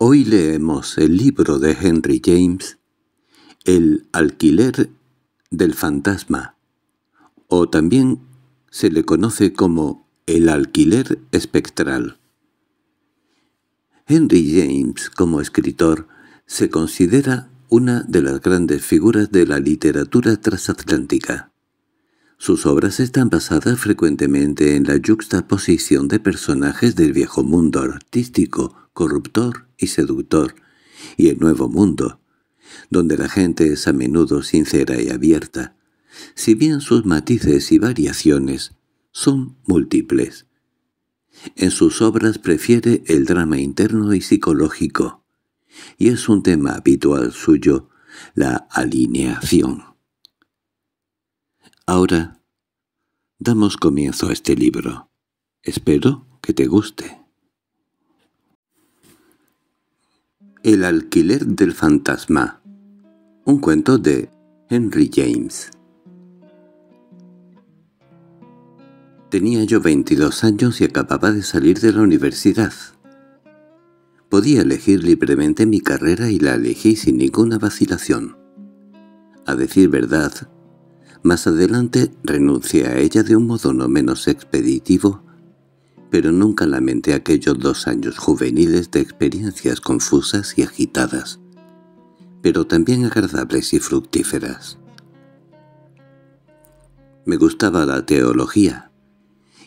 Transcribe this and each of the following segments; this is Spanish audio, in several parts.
Hoy leemos el libro de Henry James, El alquiler del fantasma, o también se le conoce como el alquiler espectral. Henry James, como escritor, se considera una de las grandes figuras de la literatura transatlántica. Sus obras están basadas frecuentemente en la yuxtaposición de personajes del viejo mundo artístico, corruptor y seductor, y el nuevo mundo, donde la gente es a menudo sincera y abierta, si bien sus matices y variaciones son múltiples. En sus obras prefiere el drama interno y psicológico, y es un tema habitual suyo la alineación. Ahora damos comienzo a este libro. Espero que te guste. El alquiler del fantasma Un cuento de Henry James Tenía yo 22 años y acababa de salir de la universidad. Podía elegir libremente mi carrera y la elegí sin ninguna vacilación. A decir verdad, más adelante renuncié a ella de un modo no menos expeditivo, pero nunca lamenté aquellos dos años juveniles de experiencias confusas y agitadas, pero también agradables y fructíferas. Me gustaba la teología,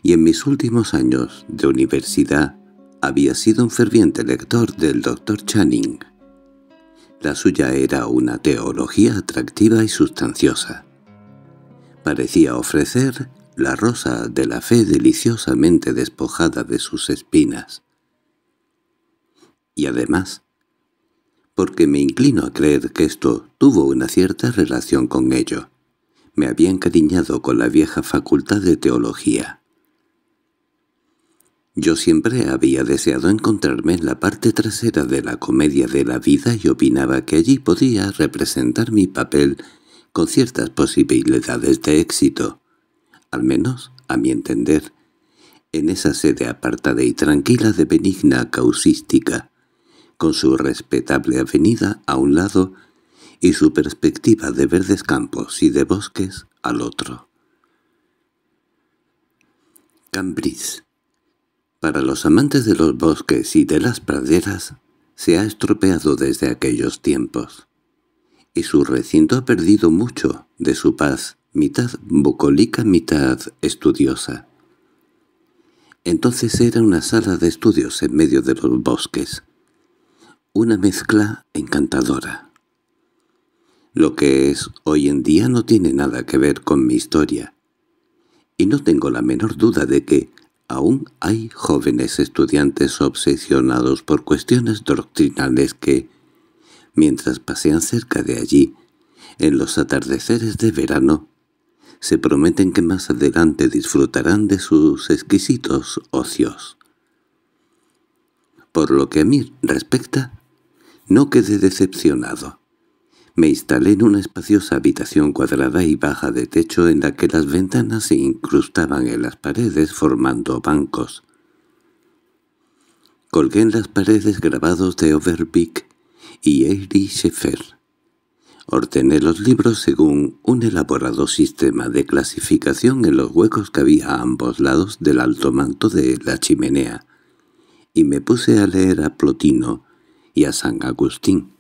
y en mis últimos años de universidad había sido un ferviente lector del doctor Channing. La suya era una teología atractiva y sustanciosa, Parecía ofrecer la rosa de la fe deliciosamente despojada de sus espinas. Y además, porque me inclino a creer que esto tuvo una cierta relación con ello. Me había encariñado con la vieja facultad de teología. Yo siempre había deseado encontrarme en la parte trasera de la comedia de la vida y opinaba que allí podía representar mi papel con ciertas posibilidades de éxito, al menos a mi entender, en esa sede apartada y tranquila de benigna causística, con su respetable avenida a un lado y su perspectiva de verdes campos y de bosques al otro. Cambris. Para los amantes de los bosques y de las praderas, se ha estropeado desde aquellos tiempos y su recinto ha perdido mucho de su paz, mitad bucólica, mitad estudiosa. Entonces era una sala de estudios en medio de los bosques. Una mezcla encantadora. Lo que es hoy en día no tiene nada que ver con mi historia. Y no tengo la menor duda de que aún hay jóvenes estudiantes obsesionados por cuestiones doctrinales que mientras pasean cerca de allí, en los atardeceres de verano, se prometen que más adelante disfrutarán de sus exquisitos ocios. Por lo que a mí respecta, no quedé decepcionado. Me instalé en una espaciosa habitación cuadrada y baja de techo en la que las ventanas se incrustaban en las paredes formando bancos. Colgué en las paredes grabados de Overbeek y Eri Schaeffer. Ordené los libros según un elaborado sistema de clasificación en los huecos que había a ambos lados del alto manto de la chimenea, y me puse a leer a Plotino y a San Agustín.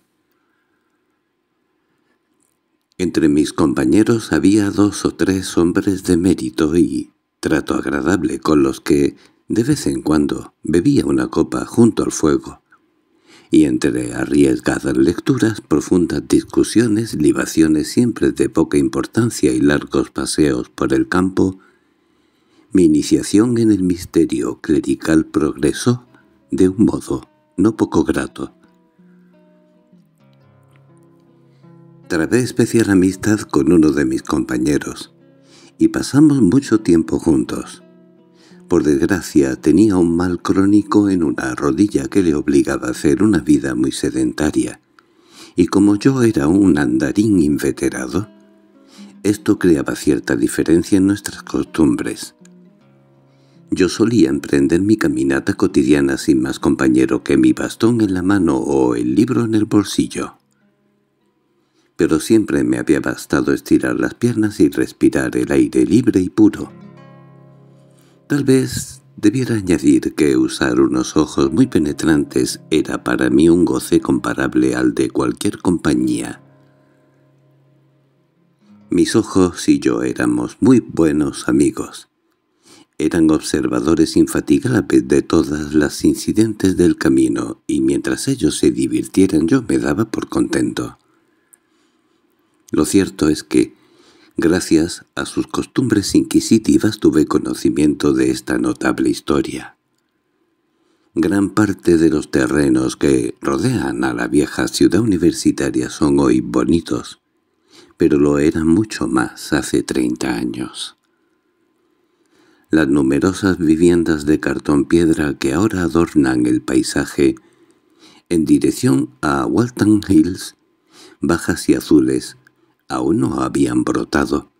Entre mis compañeros había dos o tres hombres de mérito y trato agradable con los que, de vez en cuando, bebía una copa junto al fuego y entre arriesgadas lecturas, profundas discusiones, libaciones siempre de poca importancia y largos paseos por el campo, mi iniciación en el misterio clerical progresó de un modo no poco grato. Trabé especial amistad con uno de mis compañeros, y pasamos mucho tiempo juntos. Por desgracia tenía un mal crónico en una rodilla que le obligaba a hacer una vida muy sedentaria, y como yo era un andarín inveterado, esto creaba cierta diferencia en nuestras costumbres. Yo solía emprender mi caminata cotidiana sin más compañero que mi bastón en la mano o el libro en el bolsillo. Pero siempre me había bastado estirar las piernas y respirar el aire libre y puro. Tal vez debiera añadir que usar unos ojos muy penetrantes era para mí un goce comparable al de cualquier compañía. Mis ojos y yo éramos muy buenos amigos. Eran observadores infatigables de todas las incidentes del camino, y mientras ellos se divirtieran yo me daba por contento. Lo cierto es que Gracias a sus costumbres inquisitivas tuve conocimiento de esta notable historia. Gran parte de los terrenos que rodean a la vieja ciudad universitaria son hoy bonitos, pero lo eran mucho más hace treinta años. Las numerosas viviendas de cartón piedra que ahora adornan el paisaje en dirección a Walton Hills, bajas y azules, aún no habían brotado.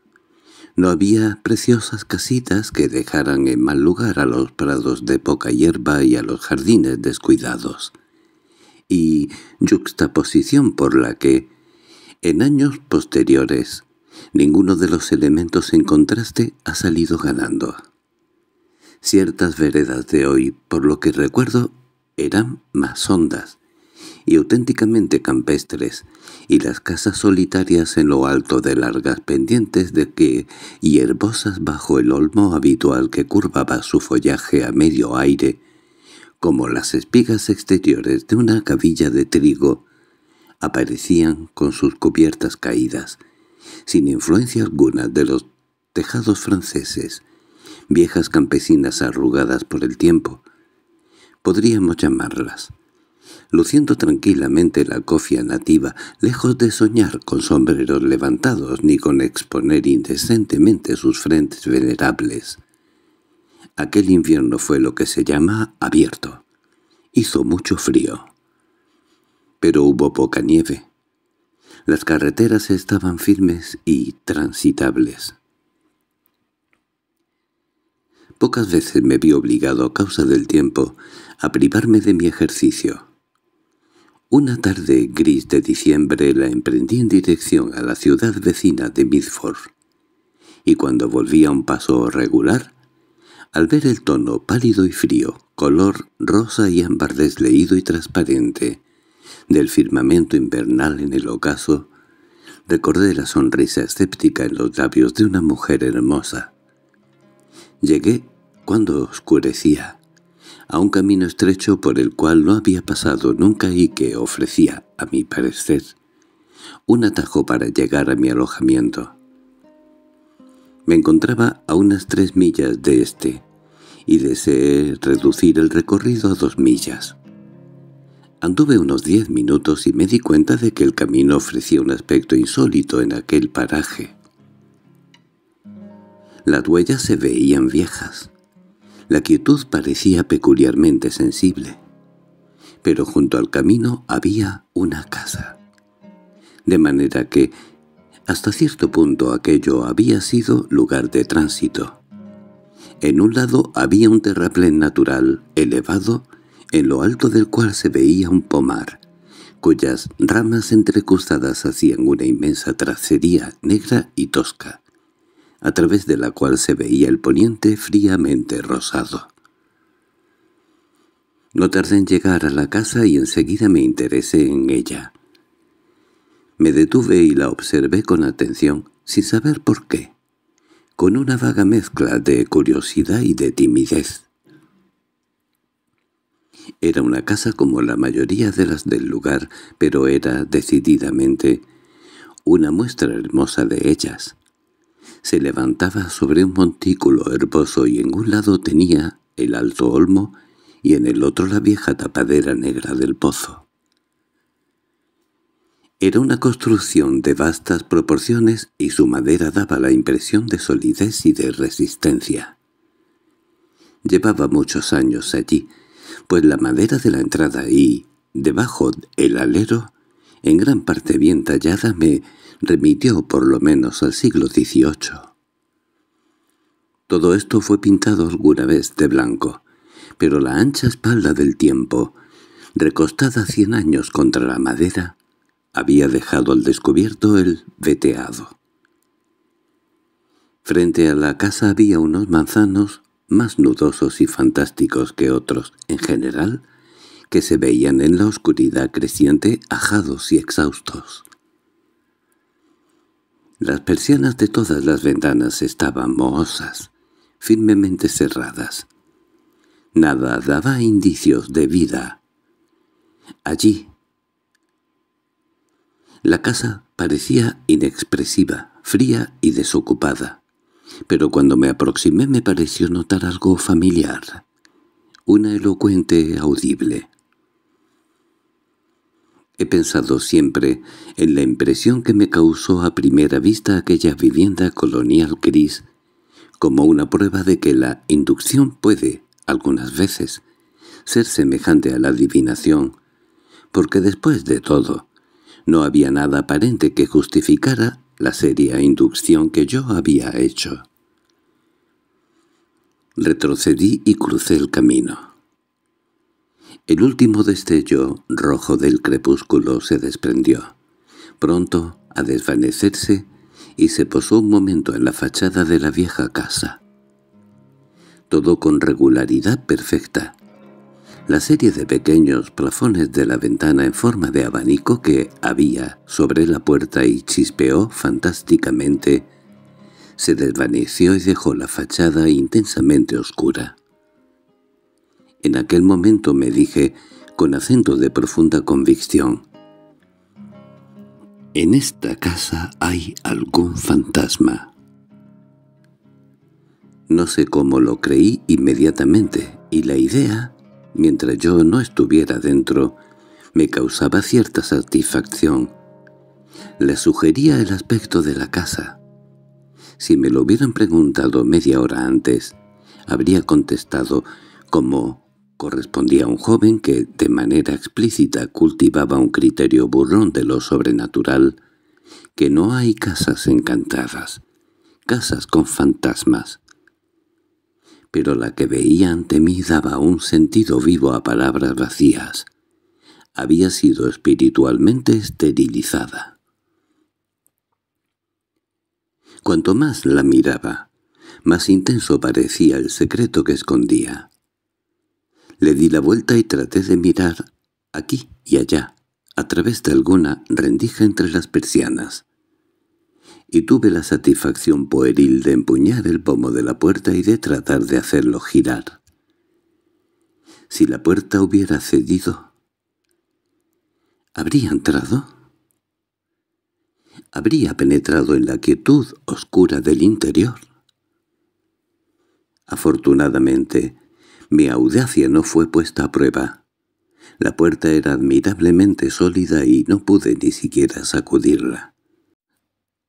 No había preciosas casitas que dejaran en mal lugar a los prados de poca hierba y a los jardines descuidados. Y juxtaposición por la que, en años posteriores, ninguno de los elementos en contraste ha salido ganando. Ciertas veredas de hoy, por lo que recuerdo, eran más hondas, y auténticamente campestres, y las casas solitarias en lo alto de largas pendientes de que y herbosas bajo el olmo habitual que curvaba su follaje a medio aire, como las espigas exteriores de una cabilla de trigo, aparecían con sus cubiertas caídas, sin influencia alguna de los tejados franceses, viejas campesinas arrugadas por el tiempo. Podríamos llamarlas luciendo tranquilamente la cofia nativa, lejos de soñar con sombreros levantados ni con exponer indecentemente sus frentes venerables. Aquel invierno fue lo que se llama abierto. Hizo mucho frío. Pero hubo poca nieve. Las carreteras estaban firmes y transitables. Pocas veces me vi obligado a causa del tiempo a privarme de mi ejercicio. Una tarde gris de diciembre la emprendí en dirección a la ciudad vecina de Midford, y cuando volví a un paso regular, al ver el tono pálido y frío, color rosa y ámbar desleído y transparente, del firmamento invernal en el ocaso, recordé la sonrisa escéptica en los labios de una mujer hermosa. Llegué cuando oscurecía, a un camino estrecho por el cual no había pasado nunca y que ofrecía, a mi parecer, un atajo para llegar a mi alojamiento. Me encontraba a unas tres millas de este, y deseé reducir el recorrido a dos millas. Anduve unos diez minutos y me di cuenta de que el camino ofrecía un aspecto insólito en aquel paraje. Las huellas se veían viejas, la quietud parecía peculiarmente sensible. Pero junto al camino había una casa. De manera que, hasta cierto punto aquello había sido lugar de tránsito. En un lado había un terraplén natural, elevado, en lo alto del cual se veía un pomar, cuyas ramas entrecruzadas hacían una inmensa tracería negra y tosca a través de la cual se veía el poniente fríamente rosado. No tardé en llegar a la casa y enseguida me interesé en ella. Me detuve y la observé con atención, sin saber por qué, con una vaga mezcla de curiosidad y de timidez. Era una casa como la mayoría de las del lugar, pero era decididamente una muestra hermosa de ellas se levantaba sobre un montículo herboso y en un lado tenía el alto olmo y en el otro la vieja tapadera negra del pozo. Era una construcción de vastas proporciones y su madera daba la impresión de solidez y de resistencia. Llevaba muchos años allí, pues la madera de la entrada y, debajo el alero, en gran parte bien tallada, me remitió por lo menos al siglo XVIII. Todo esto fue pintado alguna vez de blanco, pero la ancha espalda del tiempo, recostada cien años contra la madera, había dejado al descubierto el veteado. Frente a la casa había unos manzanos más nudosos y fantásticos que otros, en general, que se veían en la oscuridad creciente ajados y exhaustos. Las persianas de todas las ventanas estaban mohosas, firmemente cerradas. Nada daba indicios de vida. Allí. La casa parecía inexpresiva, fría y desocupada, pero cuando me aproximé me pareció notar algo familiar, una elocuente audible. He pensado siempre en la impresión que me causó a primera vista aquella vivienda colonial gris, como una prueba de que la inducción puede, algunas veces, ser semejante a la adivinación, porque después de todo, no había nada aparente que justificara la seria inducción que yo había hecho. Retrocedí y crucé el camino. El último destello rojo del crepúsculo se desprendió, pronto a desvanecerse, y se posó un momento en la fachada de la vieja casa. Todo con regularidad perfecta. La serie de pequeños plafones de la ventana en forma de abanico que había sobre la puerta y chispeó fantásticamente se desvaneció y dejó la fachada intensamente oscura. En aquel momento me dije, con acento de profunda convicción, «En esta casa hay algún fantasma». No sé cómo lo creí inmediatamente, y la idea, mientras yo no estuviera dentro, me causaba cierta satisfacción. Le sugería el aspecto de la casa. Si me lo hubieran preguntado media hora antes, habría contestado como correspondía a un joven que, de manera explícita, cultivaba un criterio burrón de lo sobrenatural, que no hay casas encantadas, casas con fantasmas. Pero la que veía ante mí daba un sentido vivo a palabras vacías. Había sido espiritualmente esterilizada. Cuanto más la miraba, más intenso parecía el secreto que escondía. Le di la vuelta y traté de mirar aquí y allá, a través de alguna rendija entre las persianas. Y tuve la satisfacción pueril de empuñar el pomo de la puerta y de tratar de hacerlo girar. Si la puerta hubiera cedido, ¿habría entrado? ¿Habría penetrado en la quietud oscura del interior? Afortunadamente, mi audacia no fue puesta a prueba. La puerta era admirablemente sólida y no pude ni siquiera sacudirla.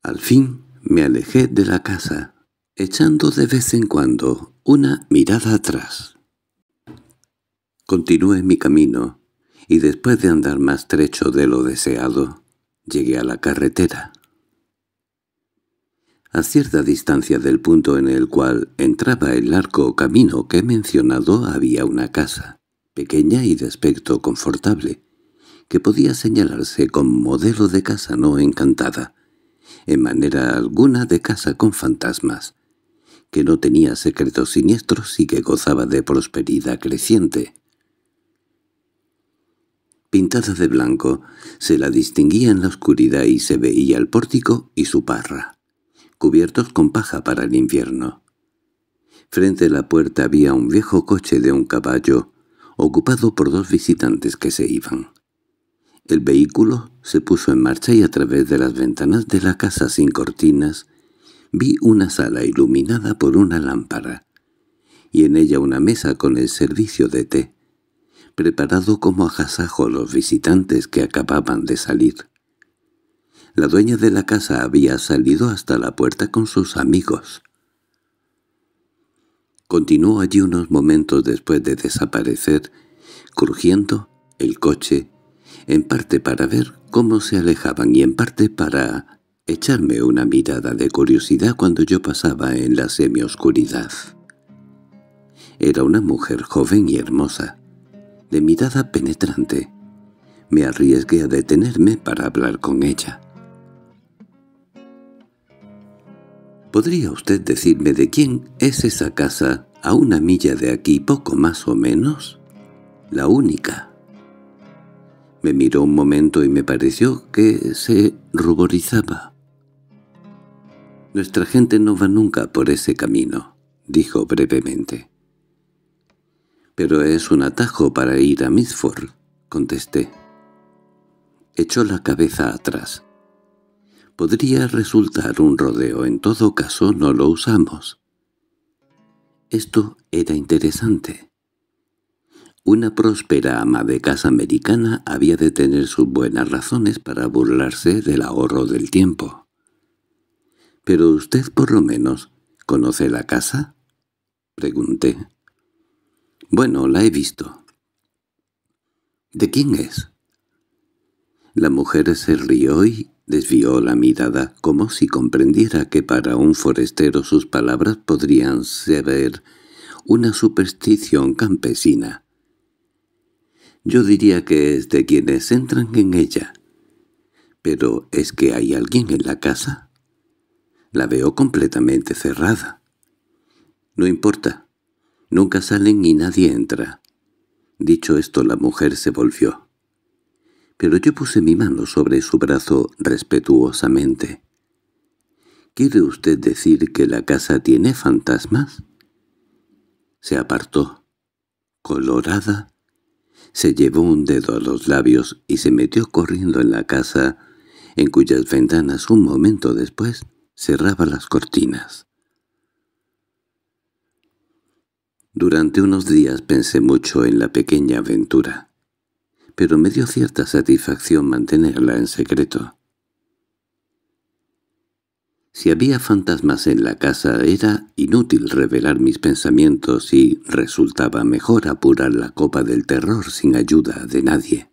Al fin me alejé de la casa, echando de vez en cuando una mirada atrás. Continué mi camino, y después de andar más trecho de lo deseado, llegué a la carretera. A cierta distancia del punto en el cual entraba el arco camino que he mencionado había una casa, pequeña y de aspecto confortable, que podía señalarse como modelo de casa no encantada, en manera alguna de casa con fantasmas, que no tenía secretos siniestros y que gozaba de prosperidad creciente. Pintada de blanco, se la distinguía en la oscuridad y se veía el pórtico y su parra cubiertos con paja para el invierno. Frente a la puerta había un viejo coche de un caballo, ocupado por dos visitantes que se iban. El vehículo se puso en marcha y a través de las ventanas de la casa sin cortinas vi una sala iluminada por una lámpara y en ella una mesa con el servicio de té, preparado como agasajo a los visitantes que acababan de salir. La dueña de la casa había salido hasta la puerta con sus amigos. Continuó allí unos momentos después de desaparecer, crujiendo el coche, en parte para ver cómo se alejaban y en parte para echarme una mirada de curiosidad cuando yo pasaba en la semioscuridad. Era una mujer joven y hermosa, de mirada penetrante. Me arriesgué a detenerme para hablar con ella. ¿Podría usted decirme de quién es esa casa a una milla de aquí, poco más o menos? La única. Me miró un momento y me pareció que se ruborizaba. «Nuestra gente no va nunca por ese camino», dijo brevemente. «Pero es un atajo para ir a Midford», contesté. Echó la cabeza atrás podría resultar un rodeo, en todo caso no lo usamos. Esto era interesante. Una próspera ama de casa americana había de tener sus buenas razones para burlarse del ahorro del tiempo. —¿Pero usted por lo menos conoce la casa? —pregunté. —Bueno, la he visto. —¿De quién es? La mujer se rió y Desvió la mirada como si comprendiera que para un forestero sus palabras podrían ser una superstición campesina. Yo diría que es de quienes entran en ella. ¿Pero es que hay alguien en la casa? La veo completamente cerrada. No importa. Nunca salen y nadie entra. Dicho esto, la mujer se volvió pero yo puse mi mano sobre su brazo respetuosamente. —¿Quiere usted decir que la casa tiene fantasmas? Se apartó. Colorada, se llevó un dedo a los labios y se metió corriendo en la casa, en cuyas ventanas un momento después cerraba las cortinas. Durante unos días pensé mucho en la pequeña aventura pero me dio cierta satisfacción mantenerla en secreto. Si había fantasmas en la casa era inútil revelar mis pensamientos y resultaba mejor apurar la copa del terror sin ayuda de nadie.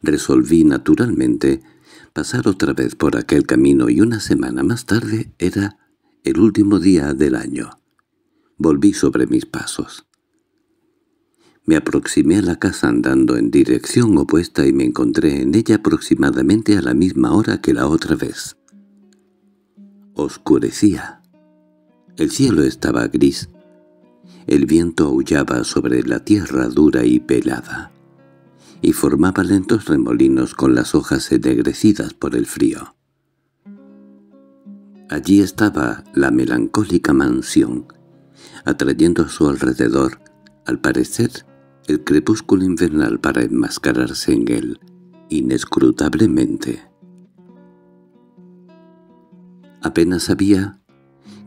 Resolví naturalmente pasar otra vez por aquel camino y una semana más tarde era el último día del año. Volví sobre mis pasos. Me aproximé a la casa andando en dirección opuesta y me encontré en ella aproximadamente a la misma hora que la otra vez. Oscurecía. El cielo estaba gris. El viento aullaba sobre la tierra dura y pelada, y formaba lentos remolinos con las hojas ennegrecidas por el frío. Allí estaba la melancólica mansión, atrayendo a su alrededor, al parecer, el crepúsculo invernal para enmascararse en él, inescrutablemente. Apenas sabía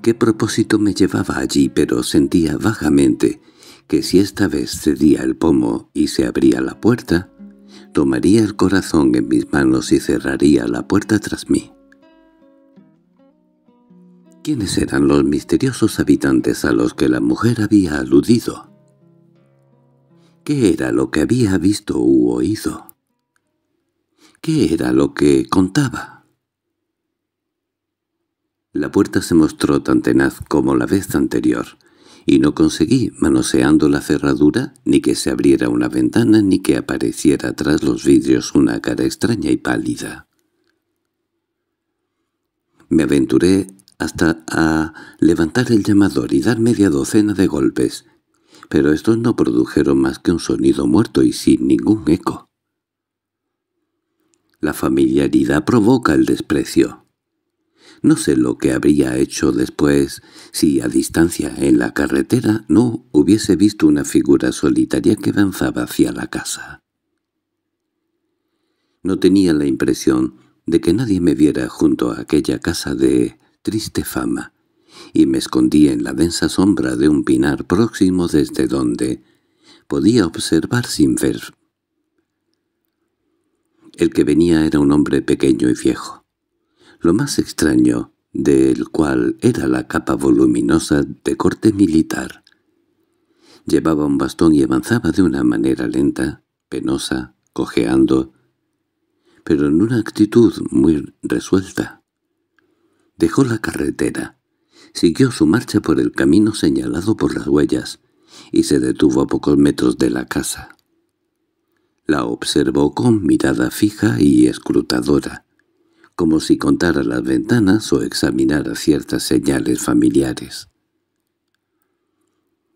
qué propósito me llevaba allí, pero sentía vagamente que si esta vez cedía el pomo y se abría la puerta, tomaría el corazón en mis manos y cerraría la puerta tras mí. ¿Quiénes eran los misteriosos habitantes a los que la mujer había aludido? ¿Qué era lo que había visto u oído? ¿Qué era lo que contaba? La puerta se mostró tan tenaz como la vez anterior, y no conseguí, manoseando la cerradura, ni que se abriera una ventana ni que apareciera tras los vidrios una cara extraña y pálida. Me aventuré hasta a levantar el llamador y dar media docena de golpes, pero estos no produjeron más que un sonido muerto y sin ningún eco. La familiaridad provoca el desprecio. No sé lo que habría hecho después si a distancia en la carretera no hubiese visto una figura solitaria que avanzaba hacia la casa. No tenía la impresión de que nadie me viera junto a aquella casa de triste fama, y me escondí en la densa sombra de un pinar próximo desde donde podía observar sin ver. El que venía era un hombre pequeño y viejo. Lo más extraño del cual era la capa voluminosa de corte militar. Llevaba un bastón y avanzaba de una manera lenta, penosa, cojeando, pero en una actitud muy resuelta. Dejó la carretera, siguió su marcha por el camino señalado por las huellas, y se detuvo a pocos metros de la casa. La observó con mirada fija y escrutadora, como si contara las ventanas o examinara ciertas señales familiares.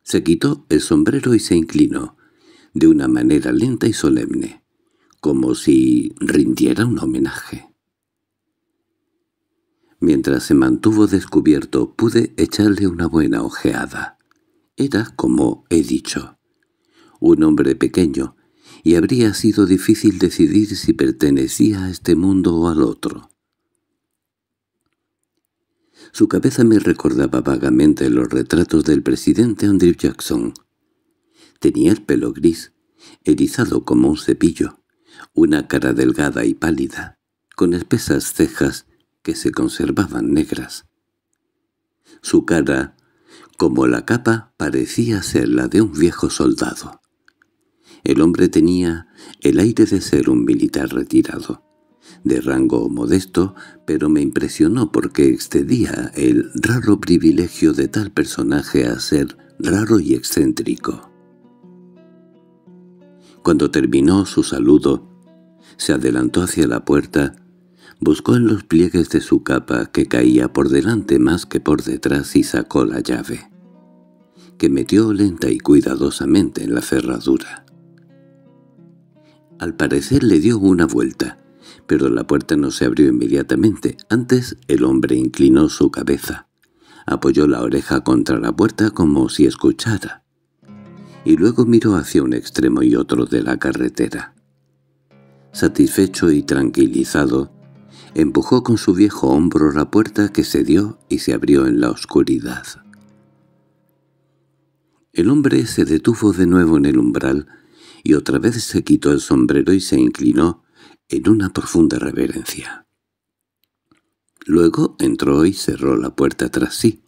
Se quitó el sombrero y se inclinó, de una manera lenta y solemne, como si rindiera un homenaje. Mientras se mantuvo descubierto pude echarle una buena ojeada. Era, como he dicho, un hombre pequeño, y habría sido difícil decidir si pertenecía a este mundo o al otro. Su cabeza me recordaba vagamente los retratos del presidente Andrew Jackson. Tenía el pelo gris, erizado como un cepillo, una cara delgada y pálida, con espesas cejas que se conservaban negras. Su cara, como la capa, parecía ser la de un viejo soldado. El hombre tenía el aire de ser un militar retirado, de rango modesto, pero me impresionó porque excedía el raro privilegio de tal personaje a ser raro y excéntrico. Cuando terminó su saludo, se adelantó hacia la puerta Buscó en los pliegues de su capa que caía por delante más que por detrás y sacó la llave, que metió lenta y cuidadosamente en la cerradura. Al parecer le dio una vuelta, pero la puerta no se abrió inmediatamente. Antes el hombre inclinó su cabeza, apoyó la oreja contra la puerta como si escuchara, y luego miró hacia un extremo y otro de la carretera. Satisfecho y tranquilizado, Empujó con su viejo hombro la puerta que se dio y se abrió en la oscuridad. El hombre se detuvo de nuevo en el umbral y otra vez se quitó el sombrero y se inclinó en una profunda reverencia. Luego entró y cerró la puerta tras sí,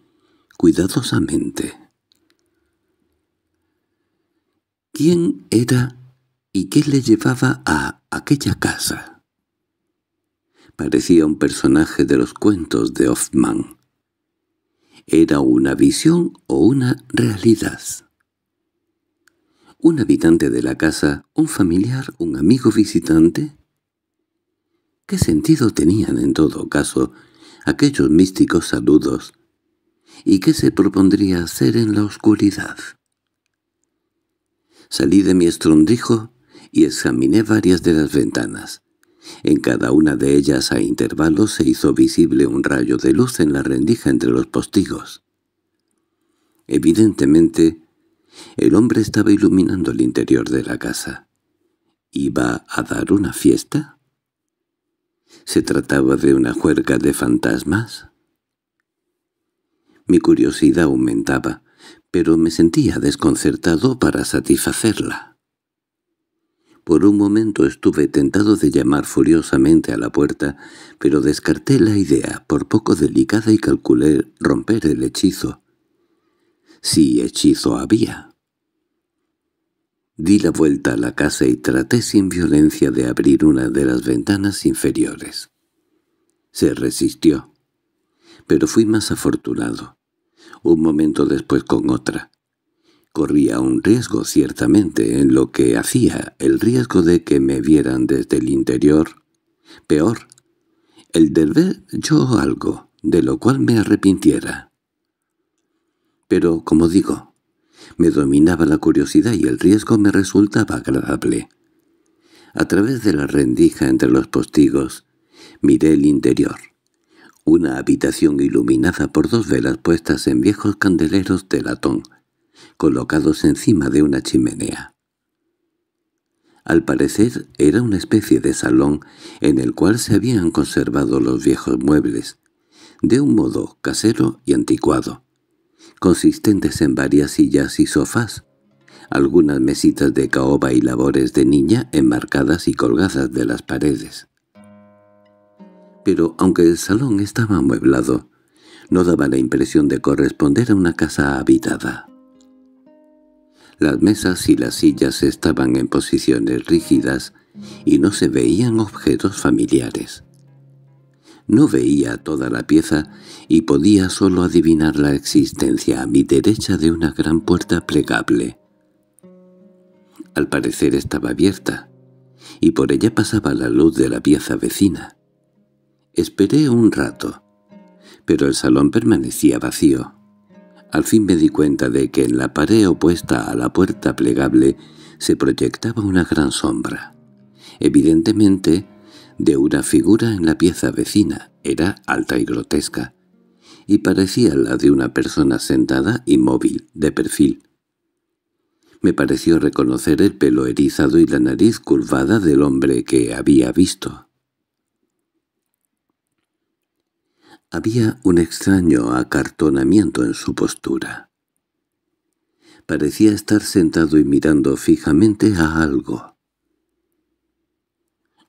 cuidadosamente. ¿Quién era y qué le llevaba a aquella casa? parecía un personaje de los cuentos de Hoffman. ¿Era una visión o una realidad? ¿Un habitante de la casa, un familiar, un amigo visitante? ¿Qué sentido tenían en todo caso aquellos místicos saludos? ¿Y qué se propondría hacer en la oscuridad? Salí de mi estrondijo y examiné varias de las ventanas. En cada una de ellas a intervalos se hizo visible un rayo de luz en la rendija entre los postigos. Evidentemente, el hombre estaba iluminando el interior de la casa. ¿Iba a dar una fiesta? ¿Se trataba de una juerga de fantasmas? Mi curiosidad aumentaba, pero me sentía desconcertado para satisfacerla. Por un momento estuve tentado de llamar furiosamente a la puerta, pero descarté la idea, por poco delicada, y calculé romper el hechizo. Si hechizo había. Di la vuelta a la casa y traté sin violencia de abrir una de las ventanas inferiores. Se resistió, pero fui más afortunado. Un momento después con otra. Corría un riesgo ciertamente en lo que hacía, el riesgo de que me vieran desde el interior. Peor, el de ver yo algo, de lo cual me arrepintiera. Pero, como digo, me dominaba la curiosidad y el riesgo me resultaba agradable. A través de la rendija entre los postigos, miré el interior. Una habitación iluminada por dos velas puestas en viejos candeleros de latón, colocados encima de una chimenea. Al parecer era una especie de salón en el cual se habían conservado los viejos muebles, de un modo casero y anticuado, consistentes en varias sillas y sofás, algunas mesitas de caoba y labores de niña enmarcadas y colgadas de las paredes. Pero aunque el salón estaba amueblado, no daba la impresión de corresponder a una casa habitada. Las mesas y las sillas estaban en posiciones rígidas y no se veían objetos familiares. No veía toda la pieza y podía solo adivinar la existencia a mi derecha de una gran puerta plegable. Al parecer estaba abierta, y por ella pasaba la luz de la pieza vecina. Esperé un rato, pero el salón permanecía vacío. Al fin me di cuenta de que en la pared opuesta a la puerta plegable se proyectaba una gran sombra. Evidentemente, de una figura en la pieza vecina, era alta y grotesca, y parecía la de una persona sentada y móvil, de perfil. Me pareció reconocer el pelo erizado y la nariz curvada del hombre que había visto. Había un extraño acartonamiento en su postura. Parecía estar sentado y mirando fijamente a algo.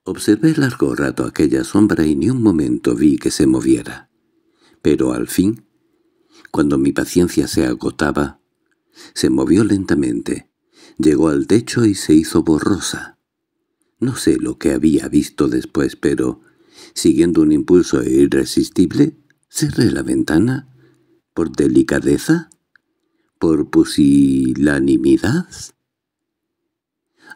Observé largo rato aquella sombra y ni un momento vi que se moviera. Pero al fin, cuando mi paciencia se agotaba, se movió lentamente, llegó al techo y se hizo borrosa. No sé lo que había visto después, pero siguiendo un impulso irresistible, cerré la ventana. ¿Por delicadeza? ¿Por pusilanimidad?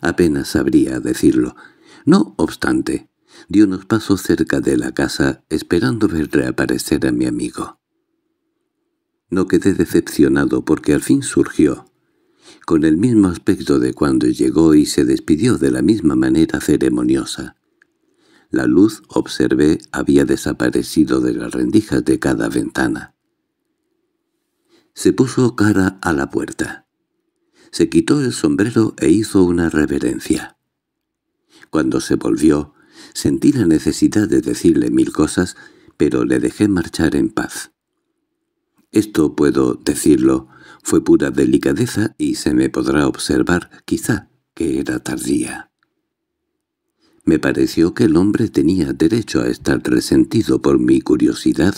Apenas sabría decirlo. No obstante, di unos pasos cerca de la casa esperando ver reaparecer a mi amigo. No quedé decepcionado porque al fin surgió, con el mismo aspecto de cuando llegó y se despidió de la misma manera ceremoniosa. La luz, observé, había desaparecido de las rendijas de cada ventana. Se puso cara a la puerta. Se quitó el sombrero e hizo una reverencia. Cuando se volvió, sentí la necesidad de decirle mil cosas, pero le dejé marchar en paz. Esto, puedo decirlo, fue pura delicadeza y se me podrá observar, quizá, que era tardía. Me pareció que el hombre tenía derecho a estar resentido por mi curiosidad,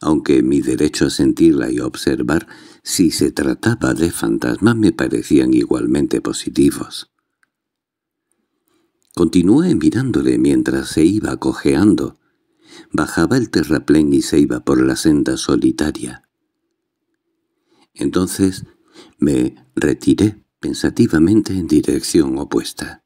aunque mi derecho a sentirla y observar, si se trataba de fantasmas, me parecían igualmente positivos. Continué mirándole mientras se iba cojeando. Bajaba el terraplén y se iba por la senda solitaria. Entonces me retiré pensativamente en dirección opuesta.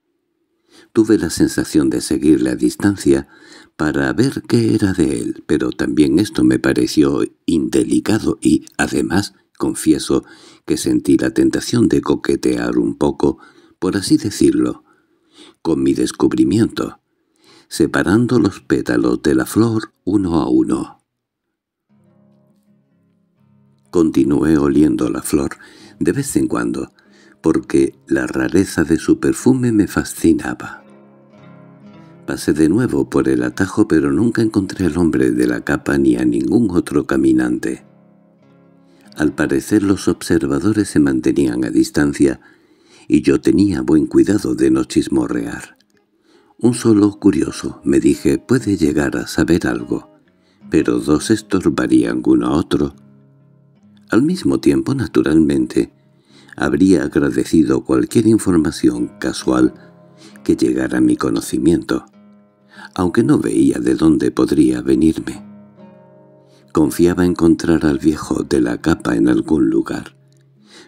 Tuve la sensación de seguirle a distancia para ver qué era de él, pero también esto me pareció indelicado y, además, confieso que sentí la tentación de coquetear un poco, por así decirlo, con mi descubrimiento, separando los pétalos de la flor uno a uno. Continué oliendo la flor de vez en cuando, porque la rareza de su perfume me fascinaba. Pasé de nuevo por el atajo pero nunca encontré al hombre de la capa ni a ningún otro caminante. Al parecer los observadores se mantenían a distancia y yo tenía buen cuidado de no chismorrear. Un solo curioso, me dije, puede llegar a saber algo, pero dos estorbarían uno a otro. Al mismo tiempo, naturalmente, habría agradecido cualquier información casual que llegara a mi conocimiento aunque no veía de dónde podría venirme. Confiaba encontrar al viejo de la capa en algún lugar,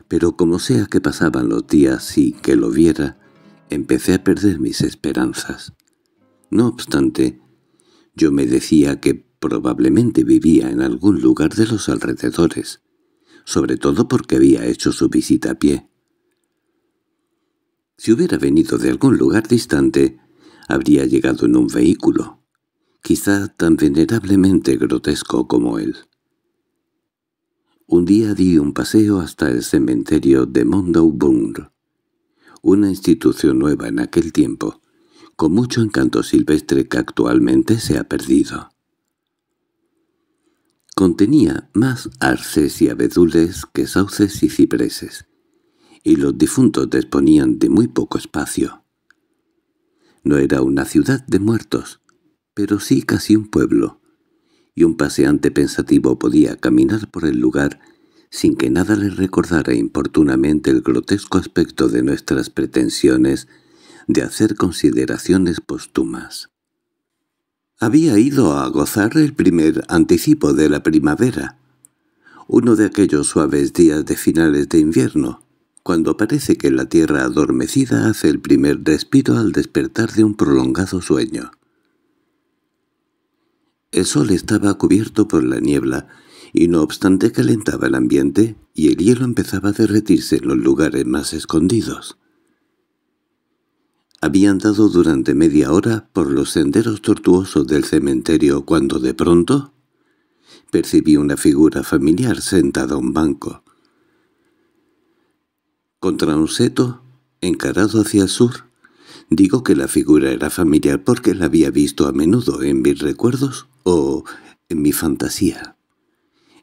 pero como sea que pasaban los días y que lo viera, empecé a perder mis esperanzas. No obstante, yo me decía que probablemente vivía en algún lugar de los alrededores, sobre todo porque había hecho su visita a pie. Si hubiera venido de algún lugar distante, habría llegado en un vehículo, quizá tan venerablemente grotesco como él. Un día di un paseo hasta el cementerio de Mondaubung, una institución nueva en aquel tiempo, con mucho encanto silvestre que actualmente se ha perdido. Contenía más arces y abedules que sauces y cipreses, y los difuntos disponían de muy poco espacio. No era una ciudad de muertos, pero sí casi un pueblo, y un paseante pensativo podía caminar por el lugar sin que nada le recordara importunamente el grotesco aspecto de nuestras pretensiones de hacer consideraciones póstumas. Había ido a gozar el primer anticipo de la primavera, uno de aquellos suaves días de finales de invierno, cuando parece que la tierra adormecida hace el primer respiro al despertar de un prolongado sueño. El sol estaba cubierto por la niebla, y no obstante calentaba el ambiente, y el hielo empezaba a derretirse en los lugares más escondidos. Había andado durante media hora por los senderos tortuosos del cementerio cuando de pronto percibí una figura familiar sentada a un banco contra un seto, encarado hacia el sur. Digo que la figura era familiar porque la había visto a menudo en mis recuerdos o en mi fantasía.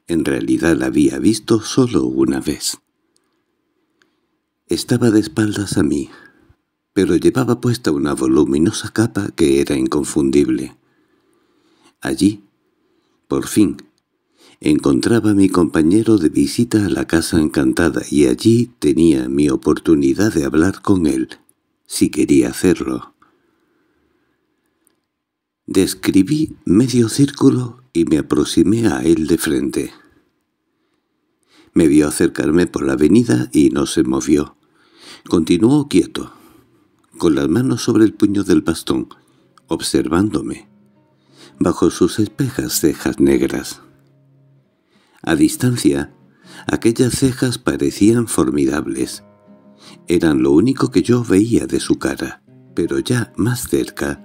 En realidad la había visto solo una vez. Estaba de espaldas a mí, pero llevaba puesta una voluminosa capa que era inconfundible. Allí, por fin, encontraba a mi compañero de visita a la casa encantada y allí tenía mi oportunidad de hablar con él, si quería hacerlo. Describí medio círculo y me aproximé a él de frente. Me vio acercarme por la avenida y no se movió. Continuó quieto, con las manos sobre el puño del bastón, observándome, bajo sus espejas cejas negras. A distancia, aquellas cejas parecían formidables. Eran lo único que yo veía de su cara, pero ya más cerca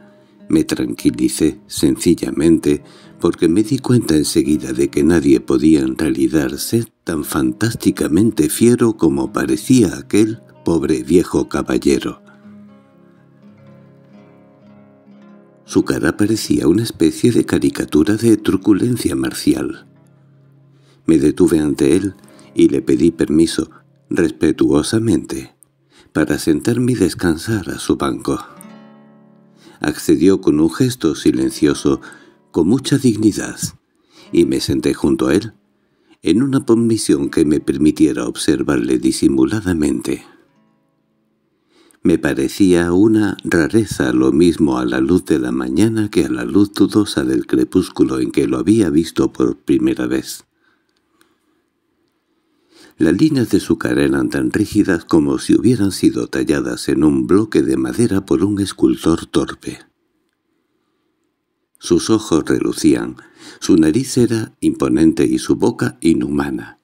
me tranquilicé sencillamente porque me di cuenta enseguida de que nadie podía en realidad ser tan fantásticamente fiero como parecía aquel pobre viejo caballero. Su cara parecía una especie de caricatura de truculencia marcial. Me detuve ante él y le pedí permiso, respetuosamente, para sentarme y descansar a su banco. Accedió con un gesto silencioso, con mucha dignidad, y me senté junto a él, en una posición que me permitiera observarle disimuladamente. Me parecía una rareza lo mismo a la luz de la mañana que a la luz dudosa del crepúsculo en que lo había visto por primera vez. Las líneas de su cara eran tan rígidas como si hubieran sido talladas en un bloque de madera por un escultor torpe. Sus ojos relucían, su nariz era imponente y su boca inhumana.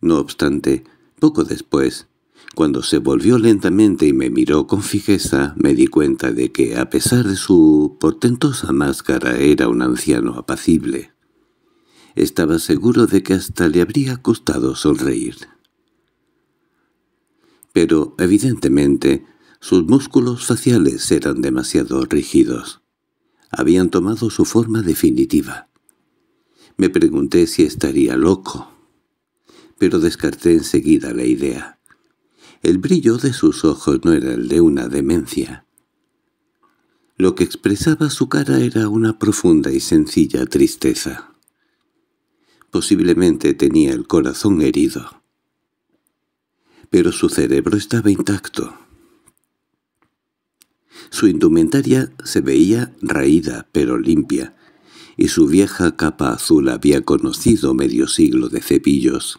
No obstante, poco después, cuando se volvió lentamente y me miró con fijeza, me di cuenta de que, a pesar de su portentosa máscara, era un anciano apacible. Estaba seguro de que hasta le habría costado sonreír. Pero, evidentemente, sus músculos faciales eran demasiado rígidos. Habían tomado su forma definitiva. Me pregunté si estaría loco, pero descarté enseguida la idea. El brillo de sus ojos no era el de una demencia. Lo que expresaba su cara era una profunda y sencilla tristeza. Posiblemente tenía el corazón herido. Pero su cerebro estaba intacto. Su indumentaria se veía raída pero limpia, y su vieja capa azul había conocido medio siglo de cepillos.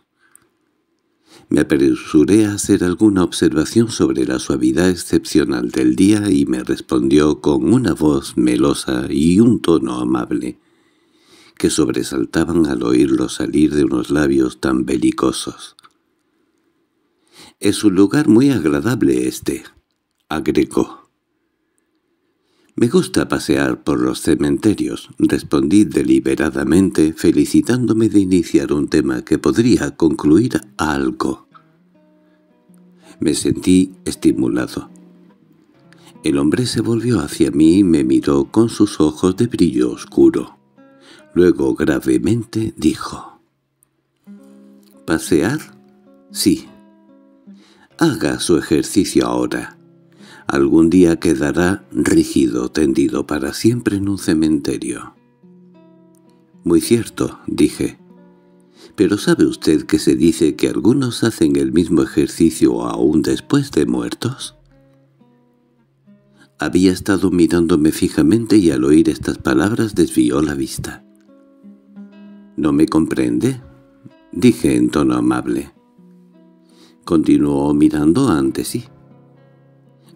Me apresuré a hacer alguna observación sobre la suavidad excepcional del día y me respondió con una voz melosa y un tono amable que sobresaltaban al oírlo salir de unos labios tan belicosos. —Es un lugar muy agradable este —agregó. —Me gusta pasear por los cementerios —respondí deliberadamente, felicitándome de iniciar un tema que podría concluir algo. Me sentí estimulado. El hombre se volvió hacia mí y me miró con sus ojos de brillo oscuro. Luego gravemente dijo. —¿Pasear? Sí. —Haga su ejercicio ahora. Algún día quedará rígido, tendido para siempre en un cementerio. —Muy cierto —dije—. Pero ¿sabe usted que se dice que algunos hacen el mismo ejercicio aún después de muertos? Había estado mirándome fijamente y al oír estas palabras desvió la vista. —¿No me comprende? —dije en tono amable. Continuó mirando ante sí.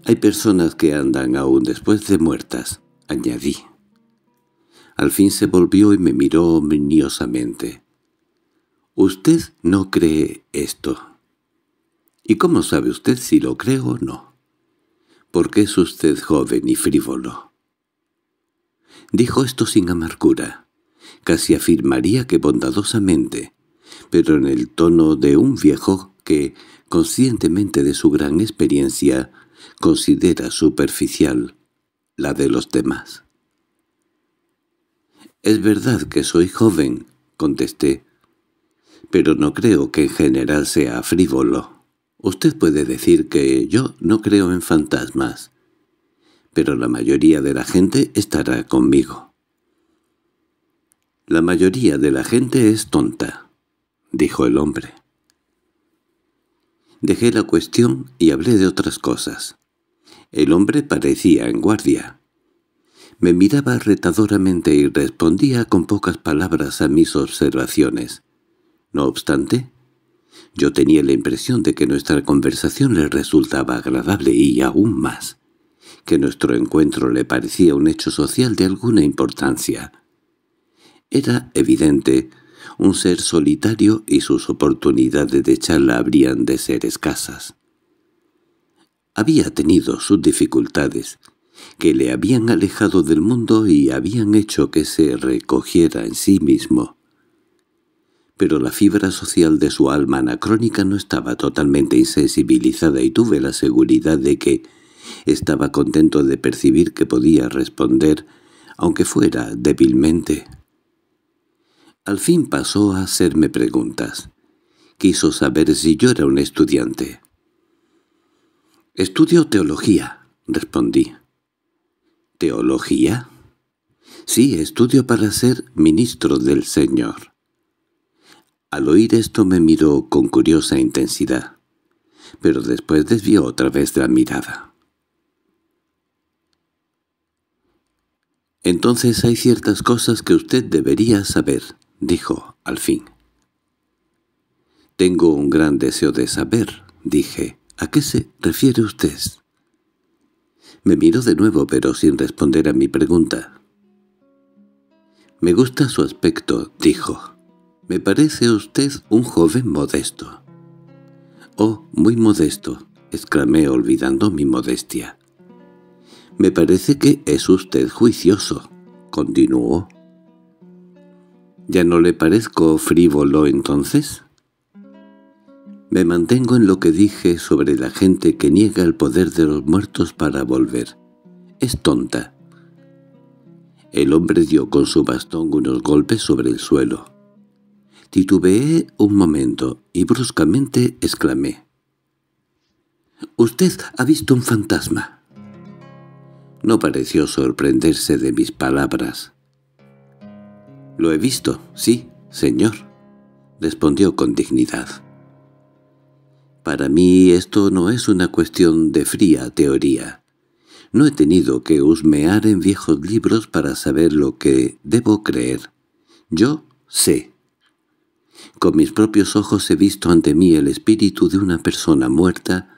—Hay personas que andan aún después de muertas —añadí. Al fin se volvió y me miró omniosamente. —Usted no cree esto. —¿Y cómo sabe usted si lo creo o no? —Porque es usted joven y frívolo. Dijo esto sin amargura casi afirmaría que bondadosamente, pero en el tono de un viejo que, conscientemente de su gran experiencia, considera superficial la de los demás. «Es verdad que soy joven», contesté, «pero no creo que en general sea frívolo. Usted puede decir que yo no creo en fantasmas, pero la mayoría de la gente estará conmigo». La mayoría de la gente es tonta, dijo el hombre. Dejé la cuestión y hablé de otras cosas. El hombre parecía en guardia. Me miraba retadoramente y respondía con pocas palabras a mis observaciones. No obstante, yo tenía la impresión de que nuestra conversación le resultaba agradable y aún más, que nuestro encuentro le parecía un hecho social de alguna importancia. Era evidente, un ser solitario y sus oportunidades de charla habrían de ser escasas. Había tenido sus dificultades, que le habían alejado del mundo y habían hecho que se recogiera en sí mismo. Pero la fibra social de su alma anacrónica no estaba totalmente insensibilizada y tuve la seguridad de que estaba contento de percibir que podía responder, aunque fuera débilmente, al fin pasó a hacerme preguntas. Quiso saber si yo era un estudiante. «Estudio teología», respondí. «¿Teología?» «Sí, estudio para ser ministro del Señor». Al oír esto me miró con curiosa intensidad, pero después desvió otra vez la mirada. Entonces hay ciertas cosas que usted debería saber, dijo al fin. «Tengo un gran deseo de saber», dije. «¿A qué se refiere usted?» Me miró de nuevo, pero sin responder a mi pregunta. «Me gusta su aspecto», dijo. «Me parece usted un joven modesto». «Oh, muy modesto», exclamé olvidando mi modestia. «Me parece que es usted juicioso», continuó ¿Ya no le parezco frívolo entonces? Me mantengo en lo que dije sobre la gente que niega el poder de los muertos para volver. Es tonta. El hombre dio con su bastón unos golpes sobre el suelo. Titubeé un momento y bruscamente exclamé. «Usted ha visto un fantasma». No pareció sorprenderse de mis palabras. —Lo he visto, sí, señor —respondió con dignidad. —Para mí esto no es una cuestión de fría teoría. No he tenido que husmear en viejos libros para saber lo que debo creer. Yo sé. Con mis propios ojos he visto ante mí el espíritu de una persona muerta,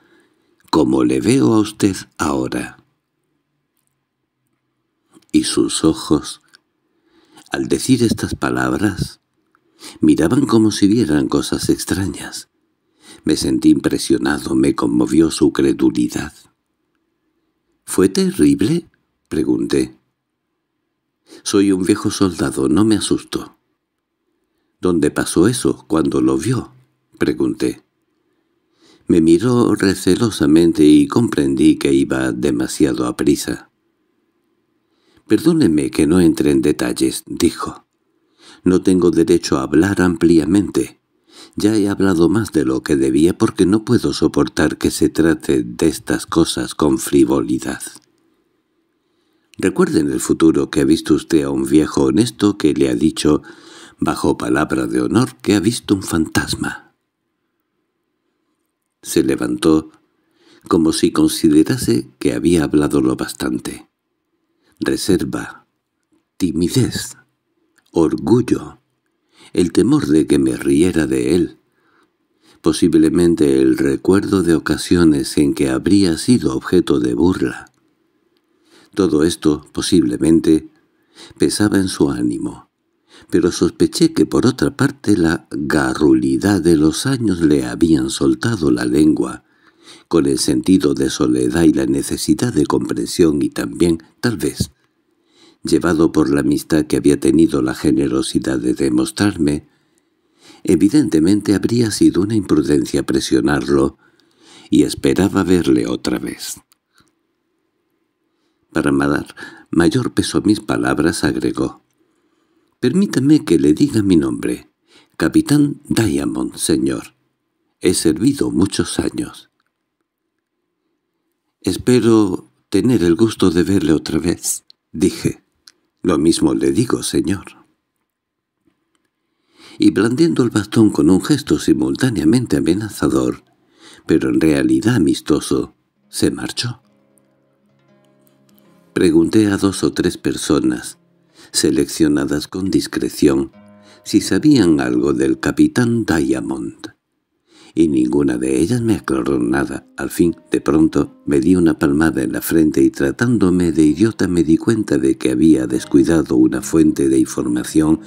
como le veo a usted ahora. Y sus ojos al decir estas palabras, miraban como si vieran cosas extrañas. Me sentí impresionado, me conmovió su credulidad. —¿Fue terrible? —pregunté. —Soy un viejo soldado, no me asusto. —¿Dónde pasó eso? cuando lo vio? —pregunté. Me miró recelosamente y comprendí que iba demasiado a prisa. «Perdóneme que no entre en detalles —dijo—. No tengo derecho a hablar ampliamente. Ya he hablado más de lo que debía porque no puedo soportar que se trate de estas cosas con frivolidad. Recuerde en el futuro que ha visto usted a un viejo honesto que le ha dicho, bajo palabra de honor, que ha visto un fantasma. Se levantó, como si considerase que había hablado lo bastante reserva, timidez, orgullo, el temor de que me riera de él, posiblemente el recuerdo de ocasiones en que habría sido objeto de burla. Todo esto, posiblemente, pesaba en su ánimo, pero sospeché que por otra parte la garrulidad de los años le habían soltado la lengua, con el sentido de soledad y la necesidad de comprensión y también, tal vez, llevado por la amistad que había tenido la generosidad de demostrarme, evidentemente habría sido una imprudencia presionarlo, y esperaba verle otra vez. Para dar mayor peso a mis palabras, agregó. «Permítame que le diga mi nombre. Capitán Diamond, señor. He servido muchos años. —Espero tener el gusto de verle otra vez —dije. —Lo mismo le digo, señor y blandiendo el bastón con un gesto simultáneamente amenazador, pero en realidad amistoso, se marchó. Pregunté a dos o tres personas, seleccionadas con discreción, si sabían algo del capitán Diamond y ninguna de ellas me aclaró nada. Al fin, de pronto, me di una palmada en la frente y tratándome de idiota me di cuenta de que había descuidado una fuente de información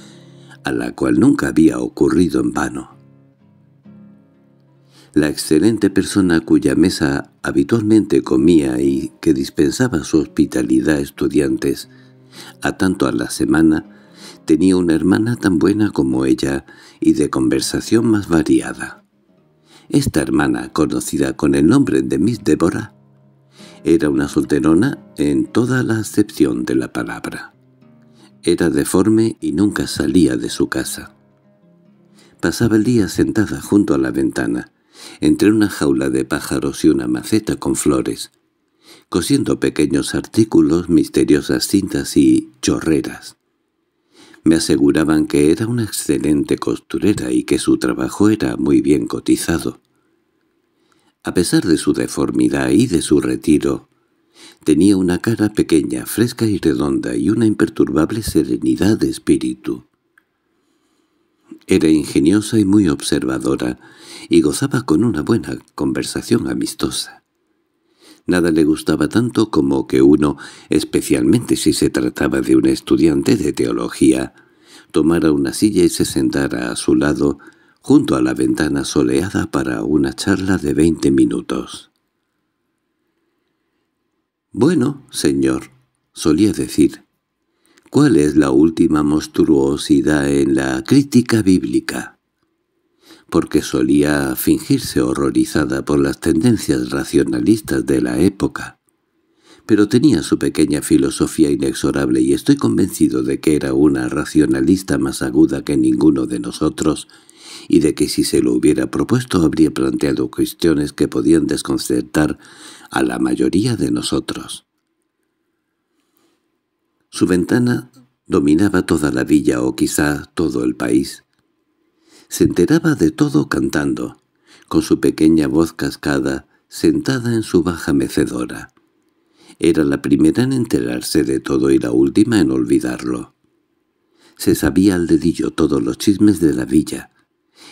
a la cual nunca había ocurrido en vano. La excelente persona cuya mesa habitualmente comía y que dispensaba su hospitalidad a estudiantes a tanto a la semana, tenía una hermana tan buena como ella y de conversación más variada. Esta hermana, conocida con el nombre de Miss Deborah, era una solterona en toda la acepción de la palabra. Era deforme y nunca salía de su casa. Pasaba el día sentada junto a la ventana, entre una jaula de pájaros y una maceta con flores, cosiendo pequeños artículos, misteriosas cintas y chorreras. Me aseguraban que era una excelente costurera y que su trabajo era muy bien cotizado. A pesar de su deformidad y de su retiro, tenía una cara pequeña, fresca y redonda y una imperturbable serenidad de espíritu. Era ingeniosa y muy observadora, y gozaba con una buena conversación amistosa. Nada le gustaba tanto como que uno, especialmente si se trataba de un estudiante de teología, tomara una silla y se sentara a su lado, junto a la ventana soleada para una charla de veinte minutos. «Bueno, señor», solía decir, ¿cuál es la última monstruosidad en la crítica bíblica? porque solía fingirse horrorizada por las tendencias racionalistas de la época. Pero tenía su pequeña filosofía inexorable y estoy convencido de que era una racionalista más aguda que ninguno de nosotros y de que si se lo hubiera propuesto habría planteado cuestiones que podían desconcertar a la mayoría de nosotros. Su ventana dominaba toda la villa o quizá todo el país, se enteraba de todo cantando, con su pequeña voz cascada, sentada en su baja mecedora. Era la primera en enterarse de todo y la última en olvidarlo. Se sabía al dedillo todos los chismes de la villa,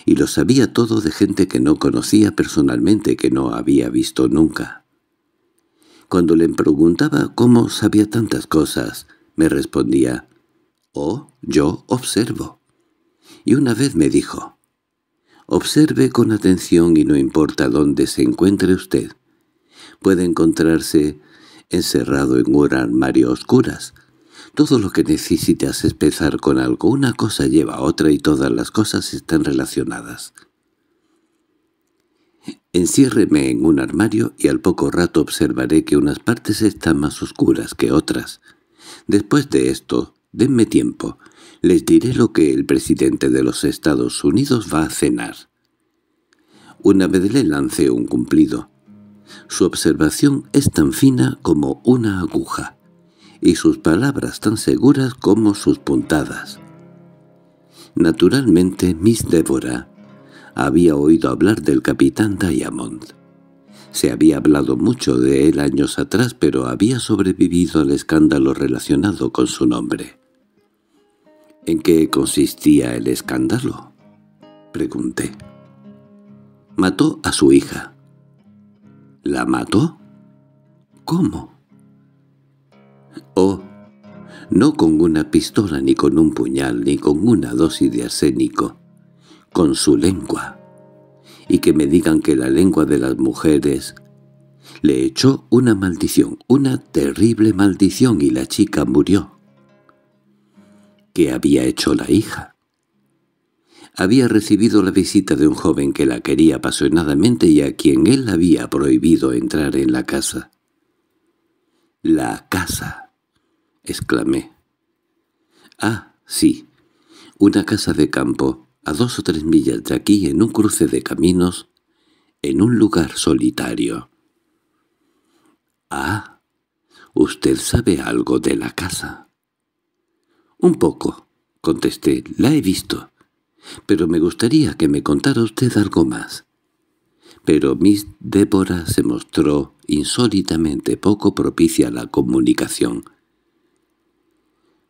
y lo sabía todo de gente que no conocía personalmente, que no había visto nunca. Cuando le preguntaba cómo sabía tantas cosas, me respondía, «Oh, yo observo» y una vez me dijo, «Observe con atención y no importa dónde se encuentre usted. Puede encontrarse encerrado en un armario a oscuras. Todo lo que necesitas es empezar con algo. Una cosa lleva a otra y todas las cosas están relacionadas». Enciérreme en un armario y al poco rato observaré que unas partes están más oscuras que otras. Después de esto, denme tiempo, les diré lo que el presidente de los Estados Unidos va a cenar. Una vez le lancé un cumplido. Su observación es tan fina como una aguja, y sus palabras tan seguras como sus puntadas. Naturalmente, Miss Débora había oído hablar del capitán Diamond. Se había hablado mucho de él años atrás, pero había sobrevivido al escándalo relacionado con su nombre. —¿En qué consistía el escándalo? —pregunté. —Mató a su hija. —¿La mató? —¿Cómo? —Oh, no con una pistola, ni con un puñal, ni con una dosis de arsénico, con su lengua. Y que me digan que la lengua de las mujeres le echó una maldición, una terrible maldición, y la chica murió. Qué había hecho la hija. Había recibido la visita de un joven que la quería apasionadamente y a quien él había prohibido entrar en la casa. «La casa», exclamé. «Ah, sí, una casa de campo, a dos o tres millas de aquí, en un cruce de caminos, en un lugar solitario». «Ah, usted sabe algo de la casa». Un poco, contesté, la he visto. Pero me gustaría que me contara usted algo más. Pero Miss Débora se mostró insólitamente poco propicia a la comunicación.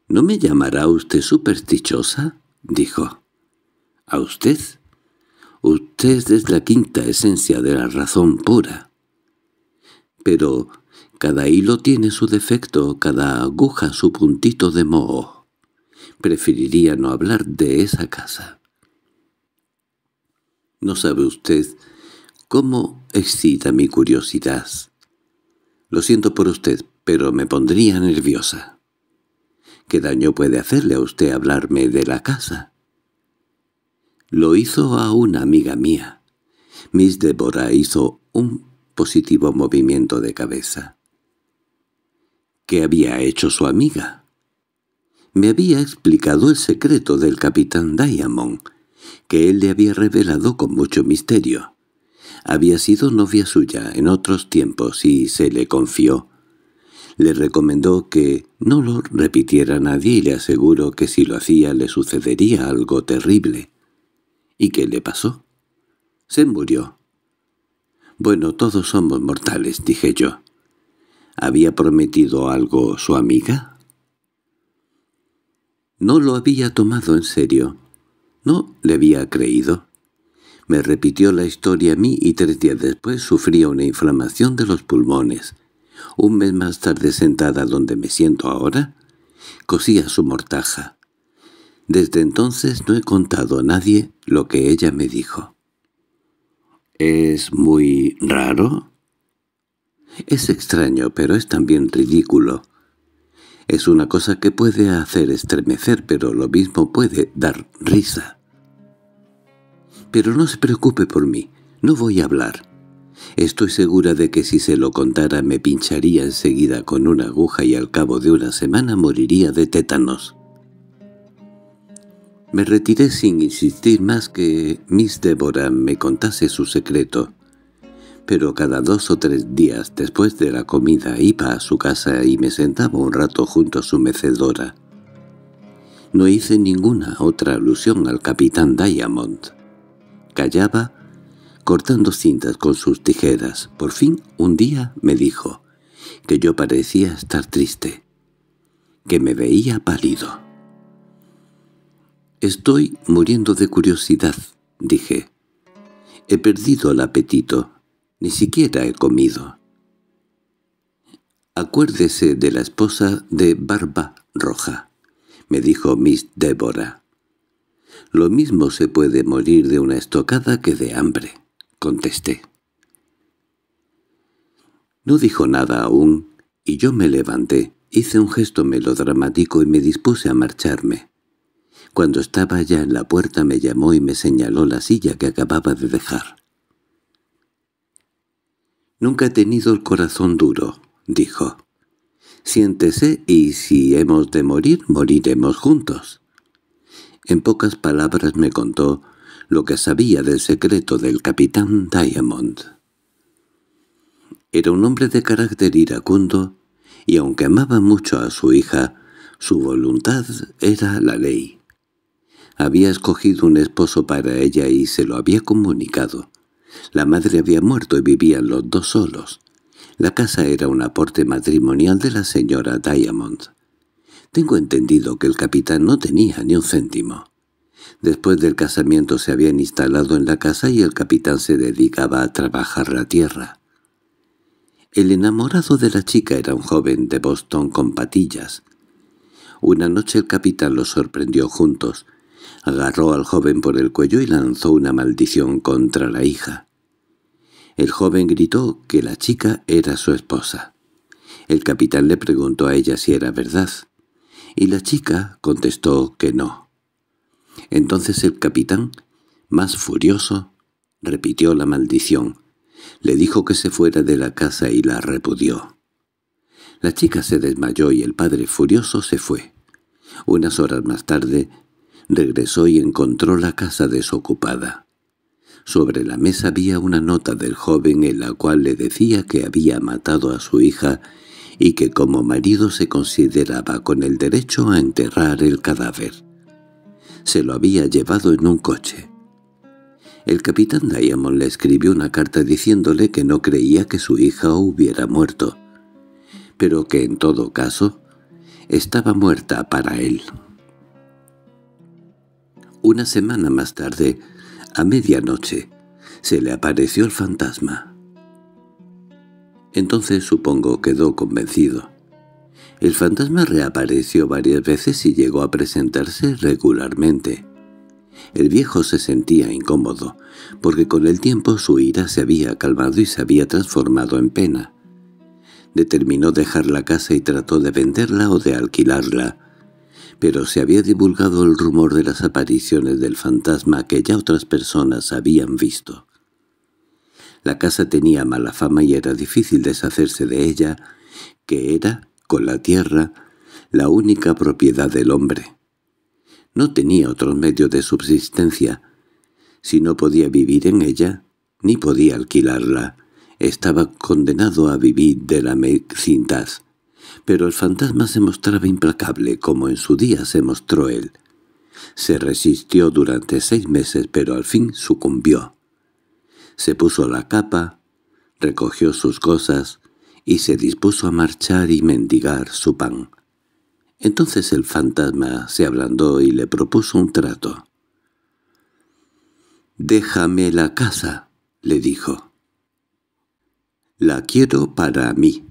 —¿No me llamará usted superstichosa? —dijo. —¿A usted? Usted es la quinta esencia de la razón pura. Pero cada hilo tiene su defecto, cada aguja su puntito de moho. Preferiría no hablar de esa casa. No sabe usted cómo excita mi curiosidad. Lo siento por usted, pero me pondría nerviosa. ¿Qué daño puede hacerle a usted hablarme de la casa? Lo hizo a una amiga mía. Miss Deborah hizo un positivo movimiento de cabeza. ¿Qué había hecho su amiga? me había explicado el secreto del capitán Diamond, que él le había revelado con mucho misterio. Había sido novia suya en otros tiempos y se le confió. Le recomendó que no lo repitiera nadie y le aseguró que si lo hacía le sucedería algo terrible. ¿Y qué le pasó? Se murió. «Bueno, todos somos mortales», dije yo. ¿Había prometido algo su amiga? No lo había tomado en serio. No le había creído. Me repitió la historia a mí y tres días después sufría una inflamación de los pulmones. Un mes más tarde sentada donde me siento ahora, cosía su mortaja. Desde entonces no he contado a nadie lo que ella me dijo. —¿Es muy raro? —Es extraño, pero es también ridículo. Es una cosa que puede hacer estremecer, pero lo mismo puede dar risa. Pero no se preocupe por mí, no voy a hablar. Estoy segura de que si se lo contara me pincharía enseguida con una aguja y al cabo de una semana moriría de tétanos. Me retiré sin insistir más que Miss Débora me contase su secreto pero cada dos o tres días después de la comida iba a su casa y me sentaba un rato junto a su mecedora. No hice ninguna otra alusión al capitán Diamond. Callaba, cortando cintas con sus tijeras. Por fin, un día me dijo que yo parecía estar triste, que me veía pálido. «Estoy muriendo de curiosidad», dije. «He perdido el apetito ni siquiera he comido. —Acuérdese de la esposa de Barba Roja —me dijo Miss Débora. —Lo mismo se puede morir de una estocada que de hambre —contesté. No dijo nada aún, y yo me levanté, hice un gesto melodramático y me dispuse a marcharme. Cuando estaba ya en la puerta me llamó y me señaló la silla que acababa de dejar. Nunca he tenido el corazón duro, dijo. Siéntese y si hemos de morir, moriremos juntos. En pocas palabras me contó lo que sabía del secreto del capitán Diamond. Era un hombre de carácter iracundo, y aunque amaba mucho a su hija, su voluntad era la ley. Había escogido un esposo para ella y se lo había comunicado. La madre había muerto y vivían los dos solos. La casa era un aporte matrimonial de la señora Diamond. Tengo entendido que el capitán no tenía ni un céntimo. Después del casamiento se habían instalado en la casa y el capitán se dedicaba a trabajar la tierra. El enamorado de la chica era un joven de Boston con patillas. Una noche el capitán los sorprendió juntos, Agarró al joven por el cuello y lanzó una maldición contra la hija. El joven gritó que la chica era su esposa. El capitán le preguntó a ella si era verdad, y la chica contestó que no. Entonces el capitán, más furioso, repitió la maldición. Le dijo que se fuera de la casa y la repudió. La chica se desmayó y el padre furioso se fue. Unas horas más tarde Regresó y encontró la casa desocupada. Sobre la mesa había una nota del joven en la cual le decía que había matado a su hija y que como marido se consideraba con el derecho a enterrar el cadáver. Se lo había llevado en un coche. El capitán Diamond le escribió una carta diciéndole que no creía que su hija hubiera muerto, pero que en todo caso estaba muerta para él. Una semana más tarde, a medianoche, se le apareció el fantasma. Entonces supongo quedó convencido. El fantasma reapareció varias veces y llegó a presentarse regularmente. El viejo se sentía incómodo, porque con el tiempo su ira se había calmado y se había transformado en pena. Determinó dejar la casa y trató de venderla o de alquilarla, pero se había divulgado el rumor de las apariciones del fantasma que ya otras personas habían visto. La casa tenía mala fama y era difícil deshacerse de ella, que era, con la tierra, la única propiedad del hombre. No tenía otro medio de subsistencia. Si no podía vivir en ella, ni podía alquilarla, estaba condenado a vivir de la mecindad. Pero el fantasma se mostraba implacable, como en su día se mostró él. Se resistió durante seis meses, pero al fin sucumbió. Se puso la capa, recogió sus cosas y se dispuso a marchar y mendigar su pan. Entonces el fantasma se ablandó y le propuso un trato. «Déjame la casa», le dijo. «La quiero para mí».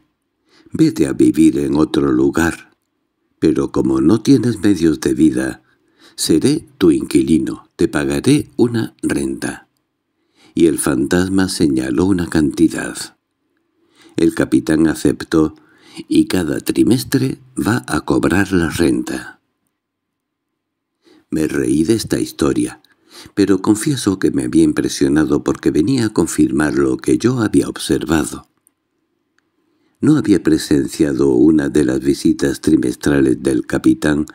Vete a vivir en otro lugar. Pero como no tienes medios de vida, seré tu inquilino, te pagaré una renta. Y el fantasma señaló una cantidad. El capitán aceptó y cada trimestre va a cobrar la renta. Me reí de esta historia, pero confieso que me había impresionado porque venía a confirmar lo que yo había observado no había presenciado una de las visitas trimestrales del capitán,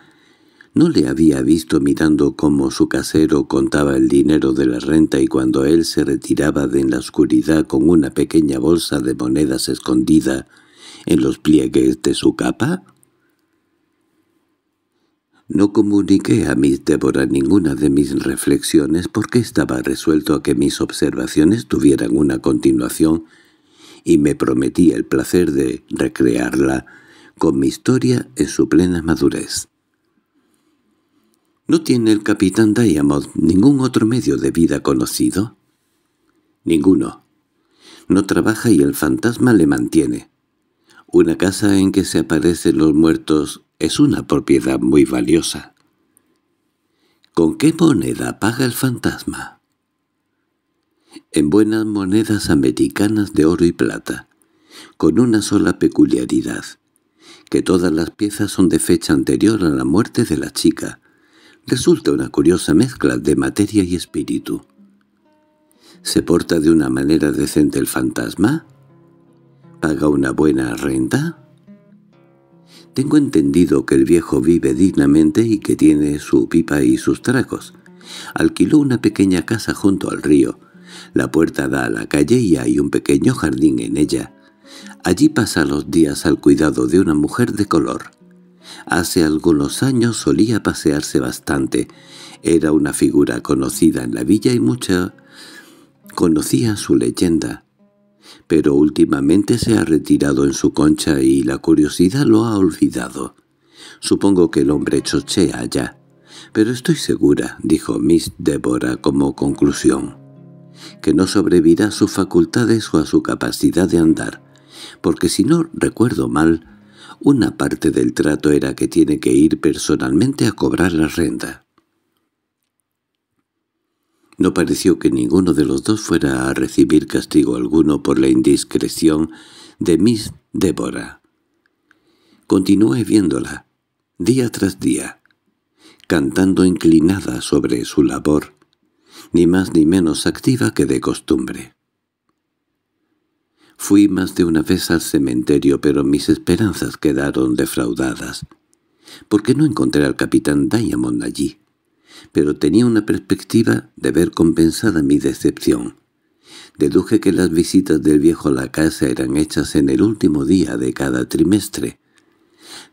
no le había visto mirando cómo su casero contaba el dinero de la renta y cuando él se retiraba de en la oscuridad con una pequeña bolsa de monedas escondida en los pliegues de su capa. No comuniqué a Miss Débora ninguna de mis reflexiones porque estaba resuelto a que mis observaciones tuvieran una continuación y me prometí el placer de recrearla con mi historia en su plena madurez. ¿No tiene el capitán Diamond ningún otro medio de vida conocido? Ninguno. No trabaja y el fantasma le mantiene. Una casa en que se aparecen los muertos es una propiedad muy valiosa. ¿Con qué moneda paga el fantasma? en buenas monedas americanas de oro y plata, con una sola peculiaridad, que todas las piezas son de fecha anterior a la muerte de la chica. Resulta una curiosa mezcla de materia y espíritu. ¿Se porta de una manera decente el fantasma? ¿Paga una buena renta? Tengo entendido que el viejo vive dignamente y que tiene su pipa y sus tragos. Alquiló una pequeña casa junto al río, la puerta da a la calle y hay un pequeño jardín en ella. Allí pasa los días al cuidado de una mujer de color. Hace algunos años solía pasearse bastante. Era una figura conocida en la villa y mucha conocía su leyenda. Pero últimamente se ha retirado en su concha y la curiosidad lo ha olvidado. Supongo que el hombre chochea allá, Pero estoy segura, dijo Miss Débora como conclusión, que no sobrevivirá a sus facultades o a su capacidad de andar, porque si no recuerdo mal, una parte del trato era que tiene que ir personalmente a cobrar la renta. No pareció que ninguno de los dos fuera a recibir castigo alguno por la indiscreción de Miss Débora. Continué viéndola, día tras día, cantando inclinada sobre su labor, ni más ni menos activa que de costumbre. Fui más de una vez al cementerio, pero mis esperanzas quedaron defraudadas, porque no encontré al capitán Diamond allí, pero tenía una perspectiva de ver compensada mi decepción. Deduje que las visitas del viejo a la casa eran hechas en el último día de cada trimestre.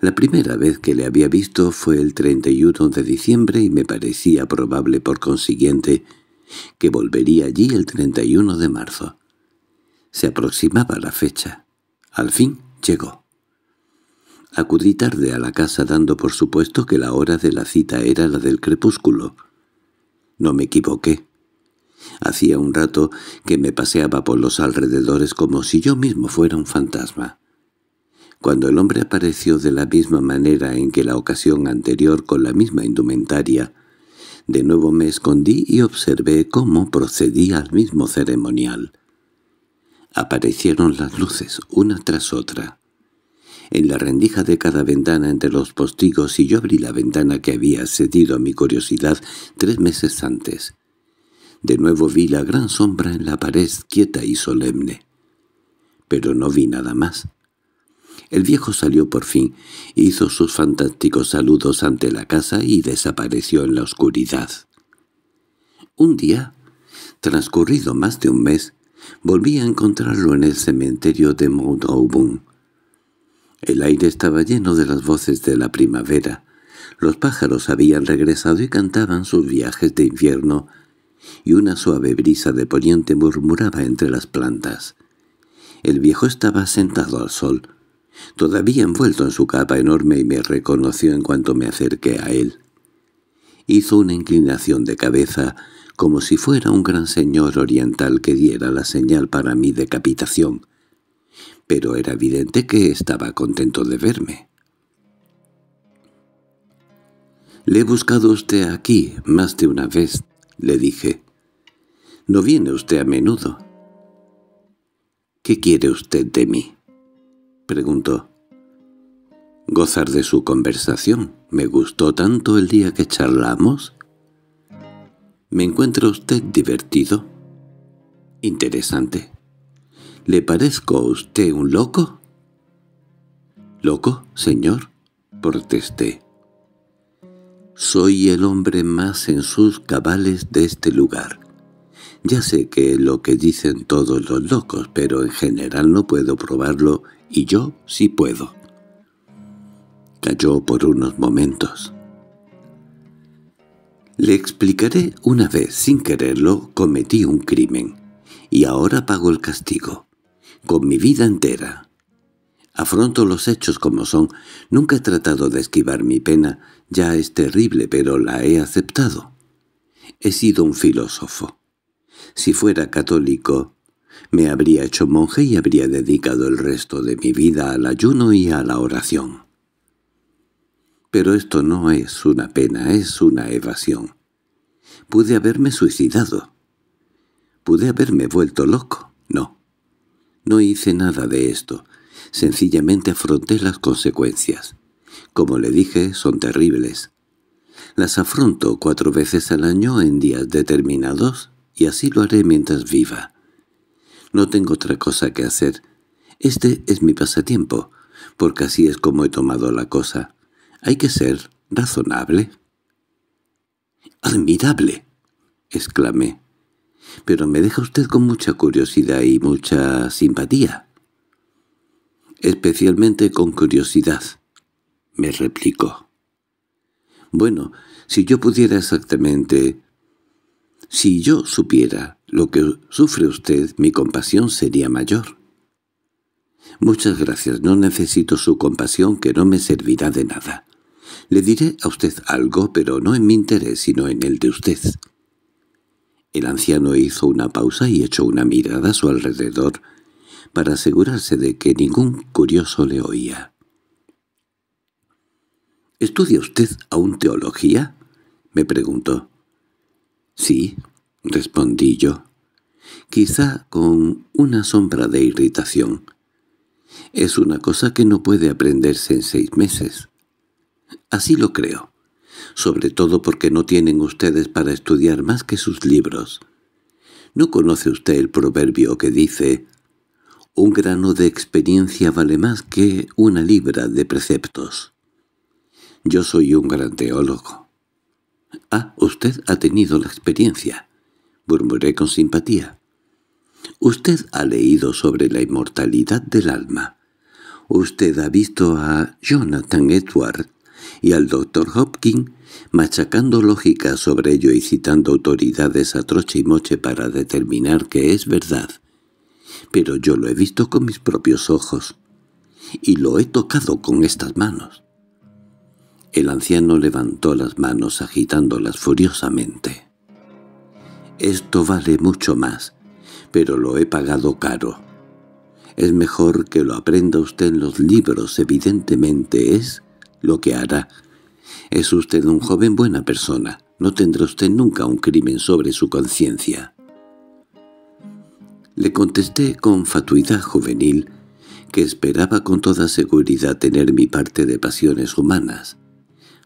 La primera vez que le había visto fue el 31 de diciembre y me parecía probable por consiguiente que volvería allí el 31 de marzo. Se aproximaba la fecha. Al fin llegó. Acudí tarde a la casa dando por supuesto que la hora de la cita era la del crepúsculo. No me equivoqué. Hacía un rato que me paseaba por los alrededores como si yo mismo fuera un fantasma. Cuando el hombre apareció de la misma manera en que la ocasión anterior con la misma indumentaria, de nuevo me escondí y observé cómo procedía al mismo ceremonial. Aparecieron las luces, una tras otra. En la rendija de cada ventana entre los postigos y yo abrí la ventana que había cedido a mi curiosidad tres meses antes. De nuevo vi la gran sombra en la pared quieta y solemne. Pero no vi nada más. El viejo salió por fin, hizo sus fantásticos saludos ante la casa y desapareció en la oscuridad. Un día, transcurrido más de un mes, volví a encontrarlo en el cementerio de Mount El aire estaba lleno de las voces de la primavera. Los pájaros habían regresado y cantaban sus viajes de invierno, y una suave brisa de poniente murmuraba entre las plantas. El viejo estaba sentado al sol, todavía envuelto en su capa enorme y me reconoció en cuanto me acerqué a él. Hizo una inclinación de cabeza como si fuera un gran señor oriental que diera la señal para mi decapitación, pero era evidente que estaba contento de verme. «Le he buscado usted aquí más de una vez», le dije. «No viene usted a menudo». «¿Qué quiere usted de mí?» Preguntó. —¿Gozar de su conversación? ¿Me gustó tanto el día que charlamos? —¿Me encuentra usted divertido? —Interesante. —¿Le parezco a usted un loco? —¿Loco, señor? —protesté. —Soy el hombre más en sus cabales de este lugar. Ya sé que lo que dicen todos los locos, pero en general no puedo probarlo y yo sí puedo. Cayó por unos momentos. Le explicaré una vez, sin quererlo, cometí un crimen, y ahora pago el castigo, con mi vida entera. Afronto los hechos como son, nunca he tratado de esquivar mi pena, ya es terrible, pero la he aceptado. He sido un filósofo. Si fuera católico, me habría hecho monje y habría dedicado el resto de mi vida al ayuno y a la oración. Pero esto no es una pena, es una evasión. Pude haberme suicidado. Pude haberme vuelto loco. No. No hice nada de esto. Sencillamente afronté las consecuencias. Como le dije, son terribles. Las afronto cuatro veces al año en días determinados, y así lo haré mientras viva. No tengo otra cosa que hacer. Este es mi pasatiempo, porque así es como he tomado la cosa. Hay que ser razonable. —¡Admirable! —exclamé. —Pero me deja usted con mucha curiosidad y mucha simpatía. —Especialmente con curiosidad —me replicó. —Bueno, si yo pudiera exactamente... Si yo supiera lo que sufre usted, mi compasión sería mayor. Muchas gracias, no necesito su compasión que no me servirá de nada. Le diré a usted algo, pero no en mi interés, sino en el de usted. El anciano hizo una pausa y echó una mirada a su alrededor para asegurarse de que ningún curioso le oía. —¿Estudia usted aún teología? —me preguntó. —Sí respondí yo, quizá con una sombra de irritación. Es una cosa que no puede aprenderse en seis meses. Así lo creo, sobre todo porque no tienen ustedes para estudiar más que sus libros. ¿No conoce usted el proverbio que dice «Un grano de experiencia vale más que una libra de preceptos»? Yo soy un gran teólogo. Ah, usted ha tenido la experiencia murmuré con simpatía. Usted ha leído sobre la inmortalidad del alma. Usted ha visto a Jonathan Edward y al doctor Hopkins machacando lógica sobre ello y citando autoridades a troche y moche para determinar que es verdad. Pero yo lo he visto con mis propios ojos y lo he tocado con estas manos. El anciano levantó las manos agitándolas furiosamente. Esto vale mucho más, pero lo he pagado caro. Es mejor que lo aprenda usted en los libros, evidentemente es lo que hará. Es usted un joven buena persona, no tendrá usted nunca un crimen sobre su conciencia. Le contesté con fatuidad juvenil que esperaba con toda seguridad tener mi parte de pasiones humanas.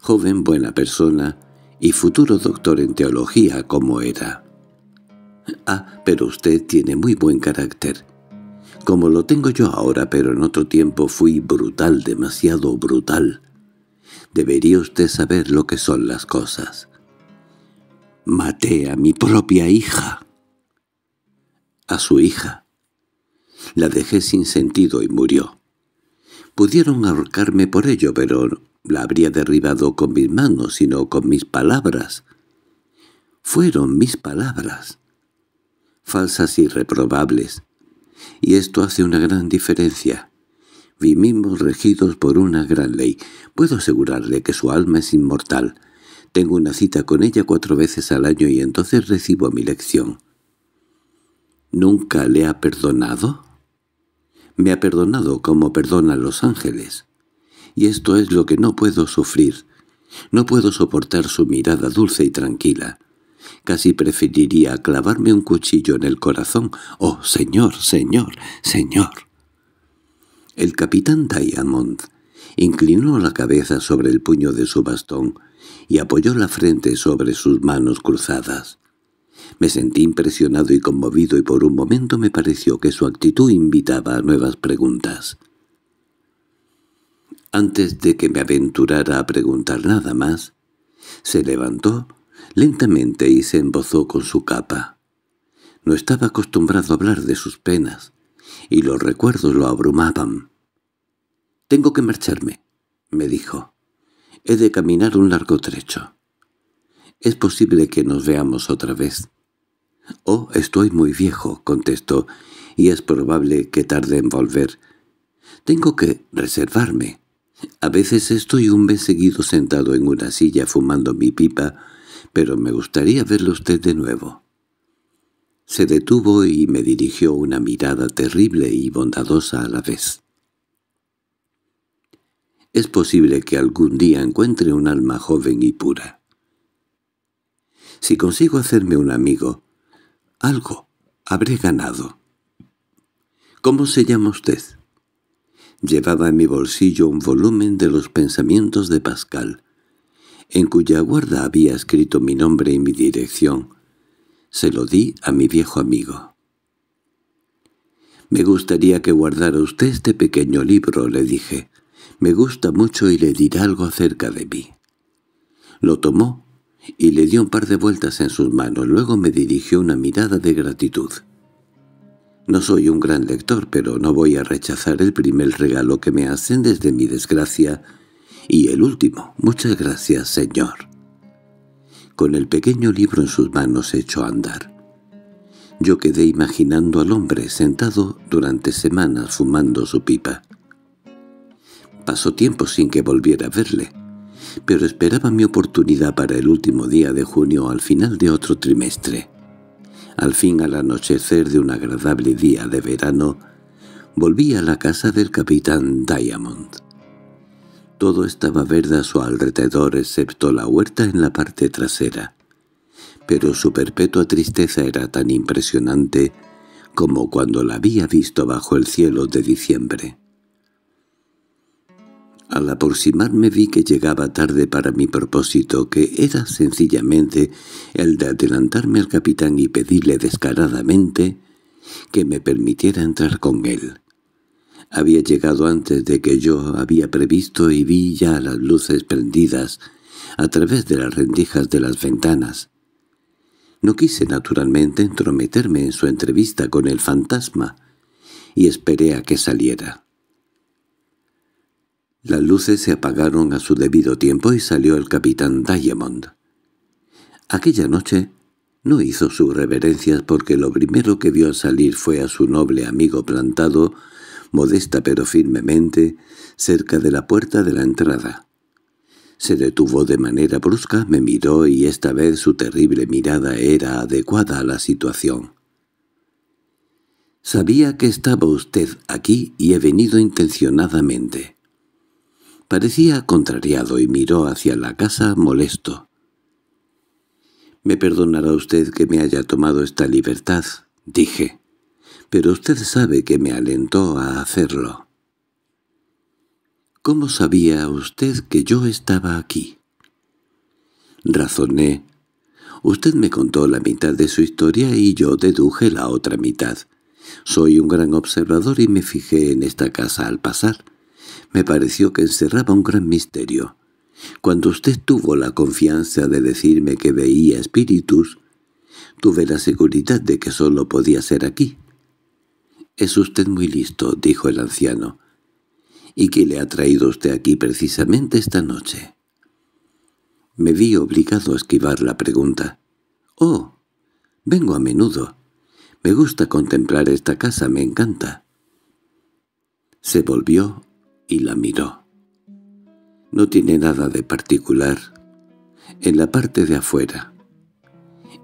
Joven buena persona y futuro doctor en teología como era. «Ah, pero usted tiene muy buen carácter». Como lo tengo yo ahora, pero en otro tiempo fui brutal, demasiado brutal. Debería usted saber lo que son las cosas. Maté a mi propia hija. A su hija. La dejé sin sentido y murió. Pudieron ahorcarme por ello, pero la habría derribado con mis manos, sino con mis palabras. Fueron mis palabras falsas y reprobables. Y esto hace una gran diferencia. Vivimos regidos por una gran ley. Puedo asegurarle que su alma es inmortal. Tengo una cita con ella cuatro veces al año y entonces recibo mi lección. ¿Nunca le ha perdonado? Me ha perdonado como perdonan los ángeles. Y esto es lo que no puedo sufrir. No puedo soportar su mirada dulce y tranquila. Casi preferiría clavarme un cuchillo en el corazón. ¡Oh, señor, señor, señor! El capitán Diamond inclinó la cabeza sobre el puño de su bastón y apoyó la frente sobre sus manos cruzadas. Me sentí impresionado y conmovido y por un momento me pareció que su actitud invitaba a nuevas preguntas. Antes de que me aventurara a preguntar nada más, se levantó lentamente y se embozó con su capa. No estaba acostumbrado a hablar de sus penas, y los recuerdos lo abrumaban. «Tengo que marcharme», me dijo. «He de caminar un largo trecho. Es posible que nos veamos otra vez». «Oh, estoy muy viejo», contestó, «y es probable que tarde en volver. Tengo que reservarme». A veces estoy un mes seguido sentado en una silla fumando mi pipa pero me gustaría verlo usted de nuevo. Se detuvo y me dirigió una mirada terrible y bondadosa a la vez. Es posible que algún día encuentre un alma joven y pura. Si consigo hacerme un amigo, algo habré ganado. —¿Cómo se llama usted? Llevaba en mi bolsillo un volumen de los pensamientos de Pascal, en cuya guarda había escrito mi nombre y mi dirección. Se lo di a mi viejo amigo. «Me gustaría que guardara usted este pequeño libro», le dije. «Me gusta mucho y le dirá algo acerca de mí». Lo tomó y le dio un par de vueltas en sus manos. Luego me dirigió una mirada de gratitud. No soy un gran lector, pero no voy a rechazar el primer regalo que me hacen desde mi desgracia y el último. Muchas gracias, señor. Con el pequeño libro en sus manos echó a andar. Yo quedé imaginando al hombre sentado durante semanas fumando su pipa. Pasó tiempo sin que volviera a verle, pero esperaba mi oportunidad para el último día de junio al final de otro trimestre. Al fin al anochecer de un agradable día de verano, volví a la casa del capitán Diamond. Todo estaba verde a su alrededor excepto la huerta en la parte trasera. Pero su perpetua tristeza era tan impresionante como cuando la había visto bajo el cielo de diciembre. Al aproximarme vi que llegaba tarde para mi propósito, que era sencillamente el de adelantarme al capitán y pedirle descaradamente que me permitiera entrar con él. Había llegado antes de que yo había previsto y vi ya las luces prendidas a través de las rendijas de las ventanas. No quise naturalmente entrometerme en su entrevista con el fantasma y esperé a que saliera. Las luces se apagaron a su debido tiempo y salió el capitán Diamond. Aquella noche no hizo sus reverencias porque lo primero que vio salir fue a su noble amigo plantado modesta pero firmemente, cerca de la puerta de la entrada. Se detuvo de manera brusca, me miró y esta vez su terrible mirada era adecuada a la situación. «Sabía que estaba usted aquí y he venido intencionadamente». Parecía contrariado y miró hacia la casa molesto. —Me perdonará usted que me haya tomado esta libertad —dije pero usted sabe que me alentó a hacerlo. —¿Cómo sabía usted que yo estaba aquí? Razoné. Usted me contó la mitad de su historia y yo deduje la otra mitad. Soy un gran observador y me fijé en esta casa al pasar. Me pareció que encerraba un gran misterio. Cuando usted tuvo la confianza de decirme que veía espíritus, tuve la seguridad de que solo podía ser aquí. —Es usted muy listo —dijo el anciano—. ¿Y qué le ha traído usted aquí precisamente esta noche? Me vi obligado a esquivar la pregunta. —Oh, vengo a menudo. Me gusta contemplar esta casa, me encanta. Se volvió y la miró. No tiene nada de particular. En la parte de afuera,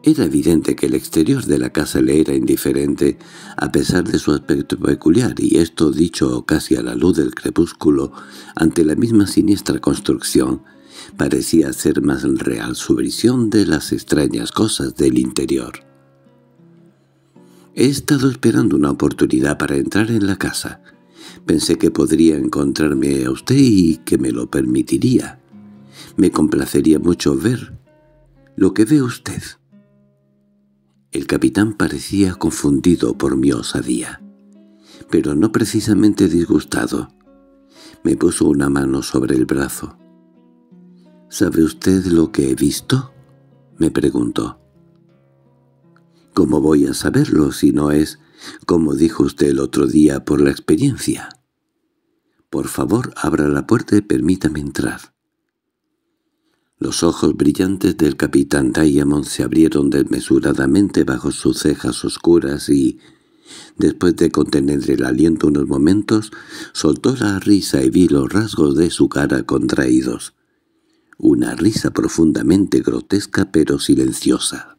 era evidente que el exterior de la casa le era indiferente, a pesar de su aspecto peculiar, y esto dicho casi a la luz del crepúsculo, ante la misma siniestra construcción, parecía ser más real su visión de las extrañas cosas del interior. He estado esperando una oportunidad para entrar en la casa. Pensé que podría encontrarme a usted y que me lo permitiría. Me complacería mucho ver lo que ve usted. El capitán parecía confundido por mi osadía, pero no precisamente disgustado. Me puso una mano sobre el brazo. —¿Sabe usted lo que he visto? —me preguntó. —¿Cómo voy a saberlo si no es, como dijo usted el otro día, por la experiencia? —Por favor, abra la puerta y permítame entrar. Los ojos brillantes del capitán Diamond se abrieron desmesuradamente bajo sus cejas oscuras y, después de contener el aliento unos momentos, soltó la risa y vi los rasgos de su cara contraídos. Una risa profundamente grotesca pero silenciosa.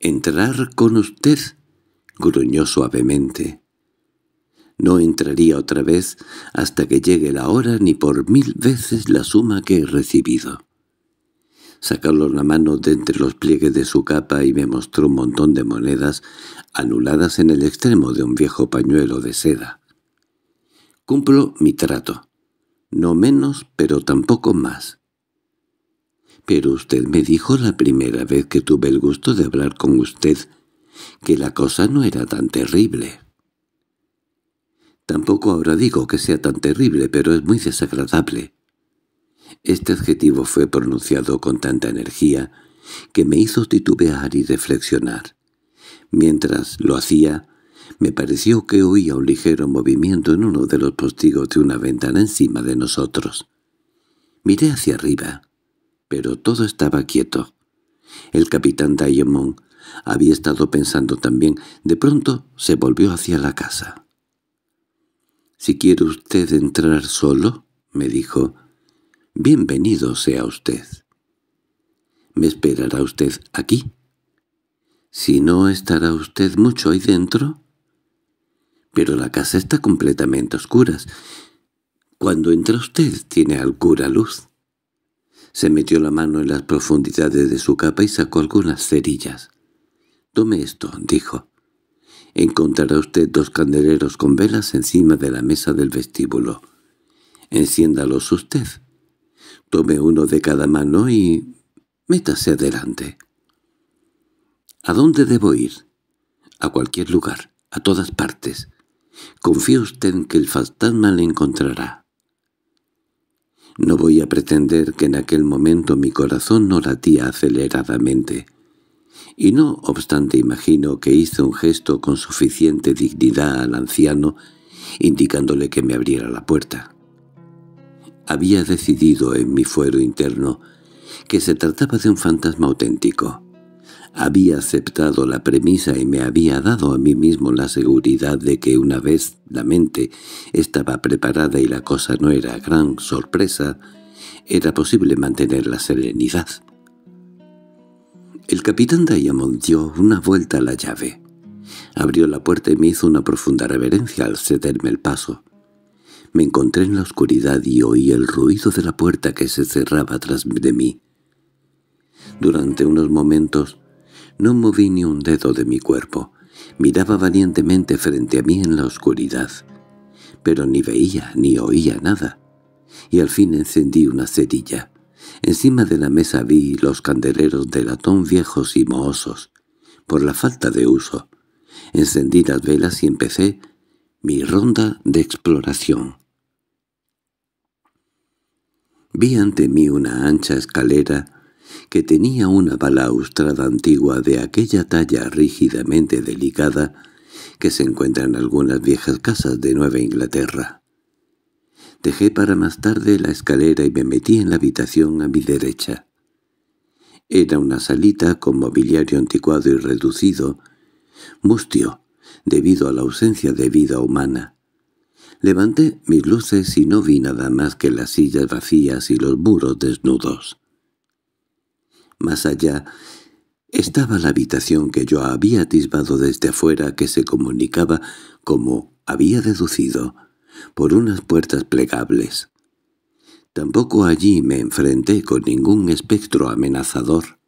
—¿Entrar con usted? —gruñó suavemente. No entraría otra vez hasta que llegue la hora ni por mil veces la suma que he recibido. Sacó la mano de entre los pliegues de su capa y me mostró un montón de monedas anuladas en el extremo de un viejo pañuelo de seda. Cumplo mi trato. No menos, pero tampoco más. Pero usted me dijo la primera vez que tuve el gusto de hablar con usted que la cosa no era tan terrible. Tampoco ahora digo que sea tan terrible, pero es muy desagradable. Este adjetivo fue pronunciado con tanta energía que me hizo titubear y reflexionar. Mientras lo hacía, me pareció que oía un ligero movimiento en uno de los postigos de una ventana encima de nosotros. Miré hacia arriba, pero todo estaba quieto. El capitán Diamond había estado pensando también. De pronto se volvió hacia la casa. «Si quiere usted entrar solo», me dijo, «bienvenido sea usted». «¿Me esperará usted aquí?» «Si no, ¿estará usted mucho ahí dentro?» «Pero la casa está completamente oscura. Cuando entra usted tiene alguna luz». Se metió la mano en las profundidades de su capa y sacó algunas cerillas. «Tome esto», dijo. Encontrará usted dos candeleros con velas encima de la mesa del vestíbulo. Enciéndalos usted. Tome uno de cada mano y... métase adelante. ¿A dónde debo ir? A cualquier lugar, a todas partes. Confía usted en que el fantasma le encontrará. No voy a pretender que en aquel momento mi corazón no latía aceleradamente y no obstante imagino que hice un gesto con suficiente dignidad al anciano, indicándole que me abriera la puerta. Había decidido en mi fuero interno que se trataba de un fantasma auténtico. Había aceptado la premisa y me había dado a mí mismo la seguridad de que una vez la mente estaba preparada y la cosa no era gran sorpresa, era posible mantener la serenidad. El capitán Diamond dio una vuelta a la llave. Abrió la puerta y me hizo una profunda reverencia al cederme el paso. Me encontré en la oscuridad y oí el ruido de la puerta que se cerraba tras de mí. Durante unos momentos no moví ni un dedo de mi cuerpo. Miraba valientemente frente a mí en la oscuridad, pero ni veía ni oía nada, y al fin encendí una cerilla. Encima de la mesa vi los candeleros de latón viejos y mohosos, por la falta de uso. Encendí las velas y empecé mi ronda de exploración. Vi ante mí una ancha escalera que tenía una balaustrada antigua de aquella talla rígidamente delicada que se encuentra en algunas viejas casas de Nueva Inglaterra. Dejé para más tarde la escalera y me metí en la habitación a mi derecha. Era una salita con mobiliario anticuado y reducido, mustio, debido a la ausencia de vida humana. Levanté mis luces y no vi nada más que las sillas vacías y los muros desnudos. Más allá estaba la habitación que yo había atisbado desde afuera que se comunicaba, como había deducido, por unas puertas plegables. Tampoco allí me enfrenté con ningún espectro amenazador.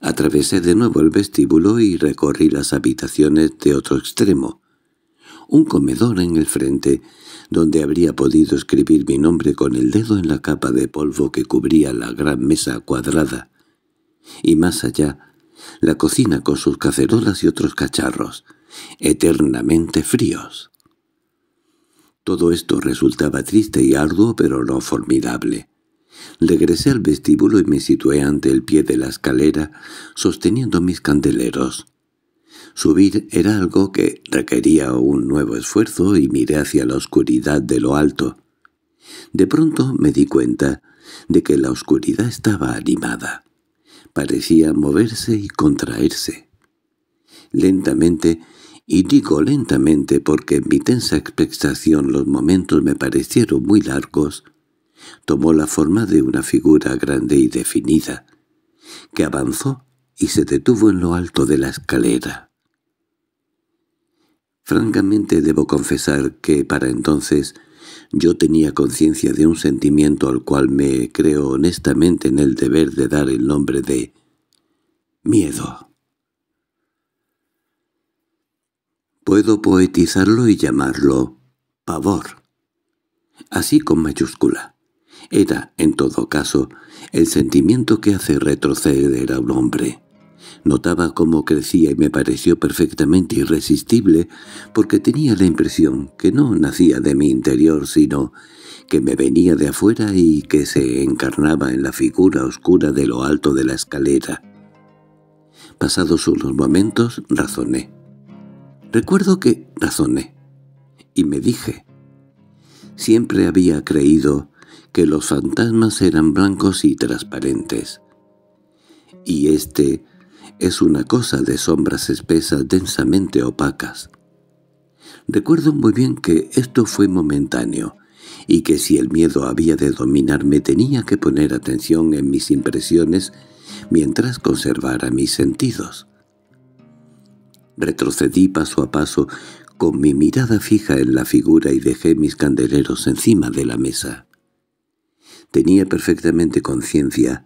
Atravesé de nuevo el vestíbulo y recorrí las habitaciones de otro extremo. Un comedor en el frente, donde habría podido escribir mi nombre con el dedo en la capa de polvo que cubría la gran mesa cuadrada. Y más allá, la cocina con sus cacerolas y otros cacharros, eternamente fríos. Todo esto resultaba triste y arduo, pero no formidable. Regresé al vestíbulo y me situé ante el pie de la escalera, sosteniendo mis candeleros. Subir era algo que requería un nuevo esfuerzo y miré hacia la oscuridad de lo alto. De pronto me di cuenta de que la oscuridad estaba animada. Parecía moverse y contraerse. Lentamente y digo lentamente porque en mi tensa expectación los momentos me parecieron muy largos, tomó la forma de una figura grande y definida, que avanzó y se detuvo en lo alto de la escalera. Francamente debo confesar que para entonces yo tenía conciencia de un sentimiento al cual me creo honestamente en el deber de dar el nombre de miedo. Puedo poetizarlo y llamarlo pavor. Así con mayúscula. Era, en todo caso, el sentimiento que hace retroceder a un hombre. Notaba cómo crecía y me pareció perfectamente irresistible, porque tenía la impresión que no nacía de mi interior, sino que me venía de afuera y que se encarnaba en la figura oscura de lo alto de la escalera. Pasados unos momentos, razoné. Recuerdo que razoné y me dije, siempre había creído que los fantasmas eran blancos y transparentes, y este es una cosa de sombras espesas densamente opacas. Recuerdo muy bien que esto fue momentáneo, y que si el miedo había de dominarme tenía que poner atención en mis impresiones mientras conservara mis sentidos. Retrocedí paso a paso, con mi mirada fija en la figura y dejé mis candeleros encima de la mesa. Tenía perfectamente conciencia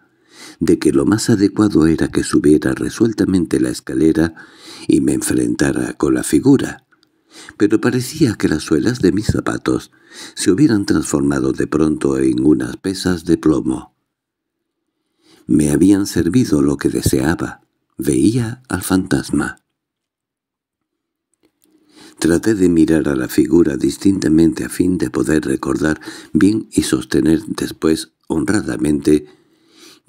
de que lo más adecuado era que subiera resueltamente la escalera y me enfrentara con la figura, pero parecía que las suelas de mis zapatos se hubieran transformado de pronto en unas pesas de plomo. Me habían servido lo que deseaba, veía al fantasma. Traté de mirar a la figura distintamente a fin de poder recordar bien y sostener después honradamente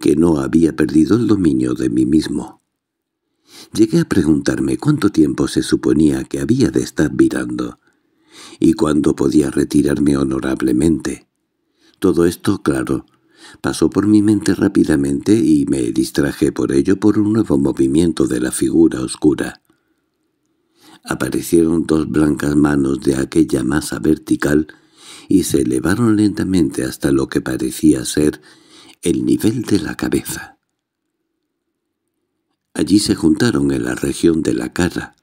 que no había perdido el dominio de mí mismo. Llegué a preguntarme cuánto tiempo se suponía que había de estar mirando y cuándo podía retirarme honorablemente. Todo esto, claro, pasó por mi mente rápidamente y me distraje por ello por un nuevo movimiento de la figura oscura. Aparecieron dos blancas manos de aquella masa vertical y se elevaron lentamente hasta lo que parecía ser el nivel de la cabeza. Allí se juntaron en la región de la cara.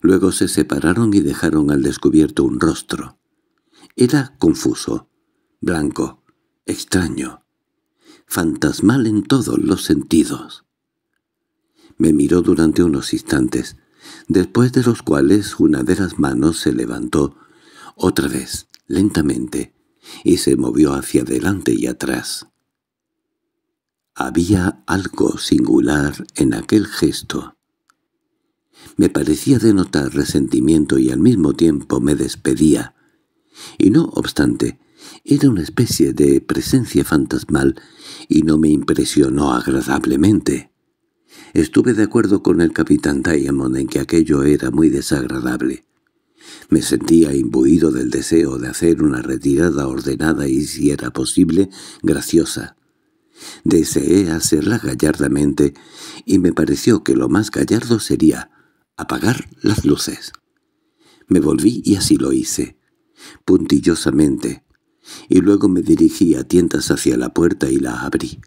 Luego se separaron y dejaron al descubierto un rostro. Era confuso, blanco, extraño, fantasmal en todos los sentidos. Me miró durante unos instantes, después de los cuales una de las manos se levantó, otra vez, lentamente, y se movió hacia adelante y atrás. Había algo singular en aquel gesto. Me parecía denotar resentimiento y al mismo tiempo me despedía, y no obstante, era una especie de presencia fantasmal y no me impresionó agradablemente. Estuve de acuerdo con el capitán Diamond en que aquello era muy desagradable. Me sentía imbuido del deseo de hacer una retirada ordenada y, si era posible, graciosa. Deseé hacerla gallardamente y me pareció que lo más gallardo sería apagar las luces. Me volví y así lo hice, puntillosamente, y luego me dirigí a tientas hacia la puerta y la abrí.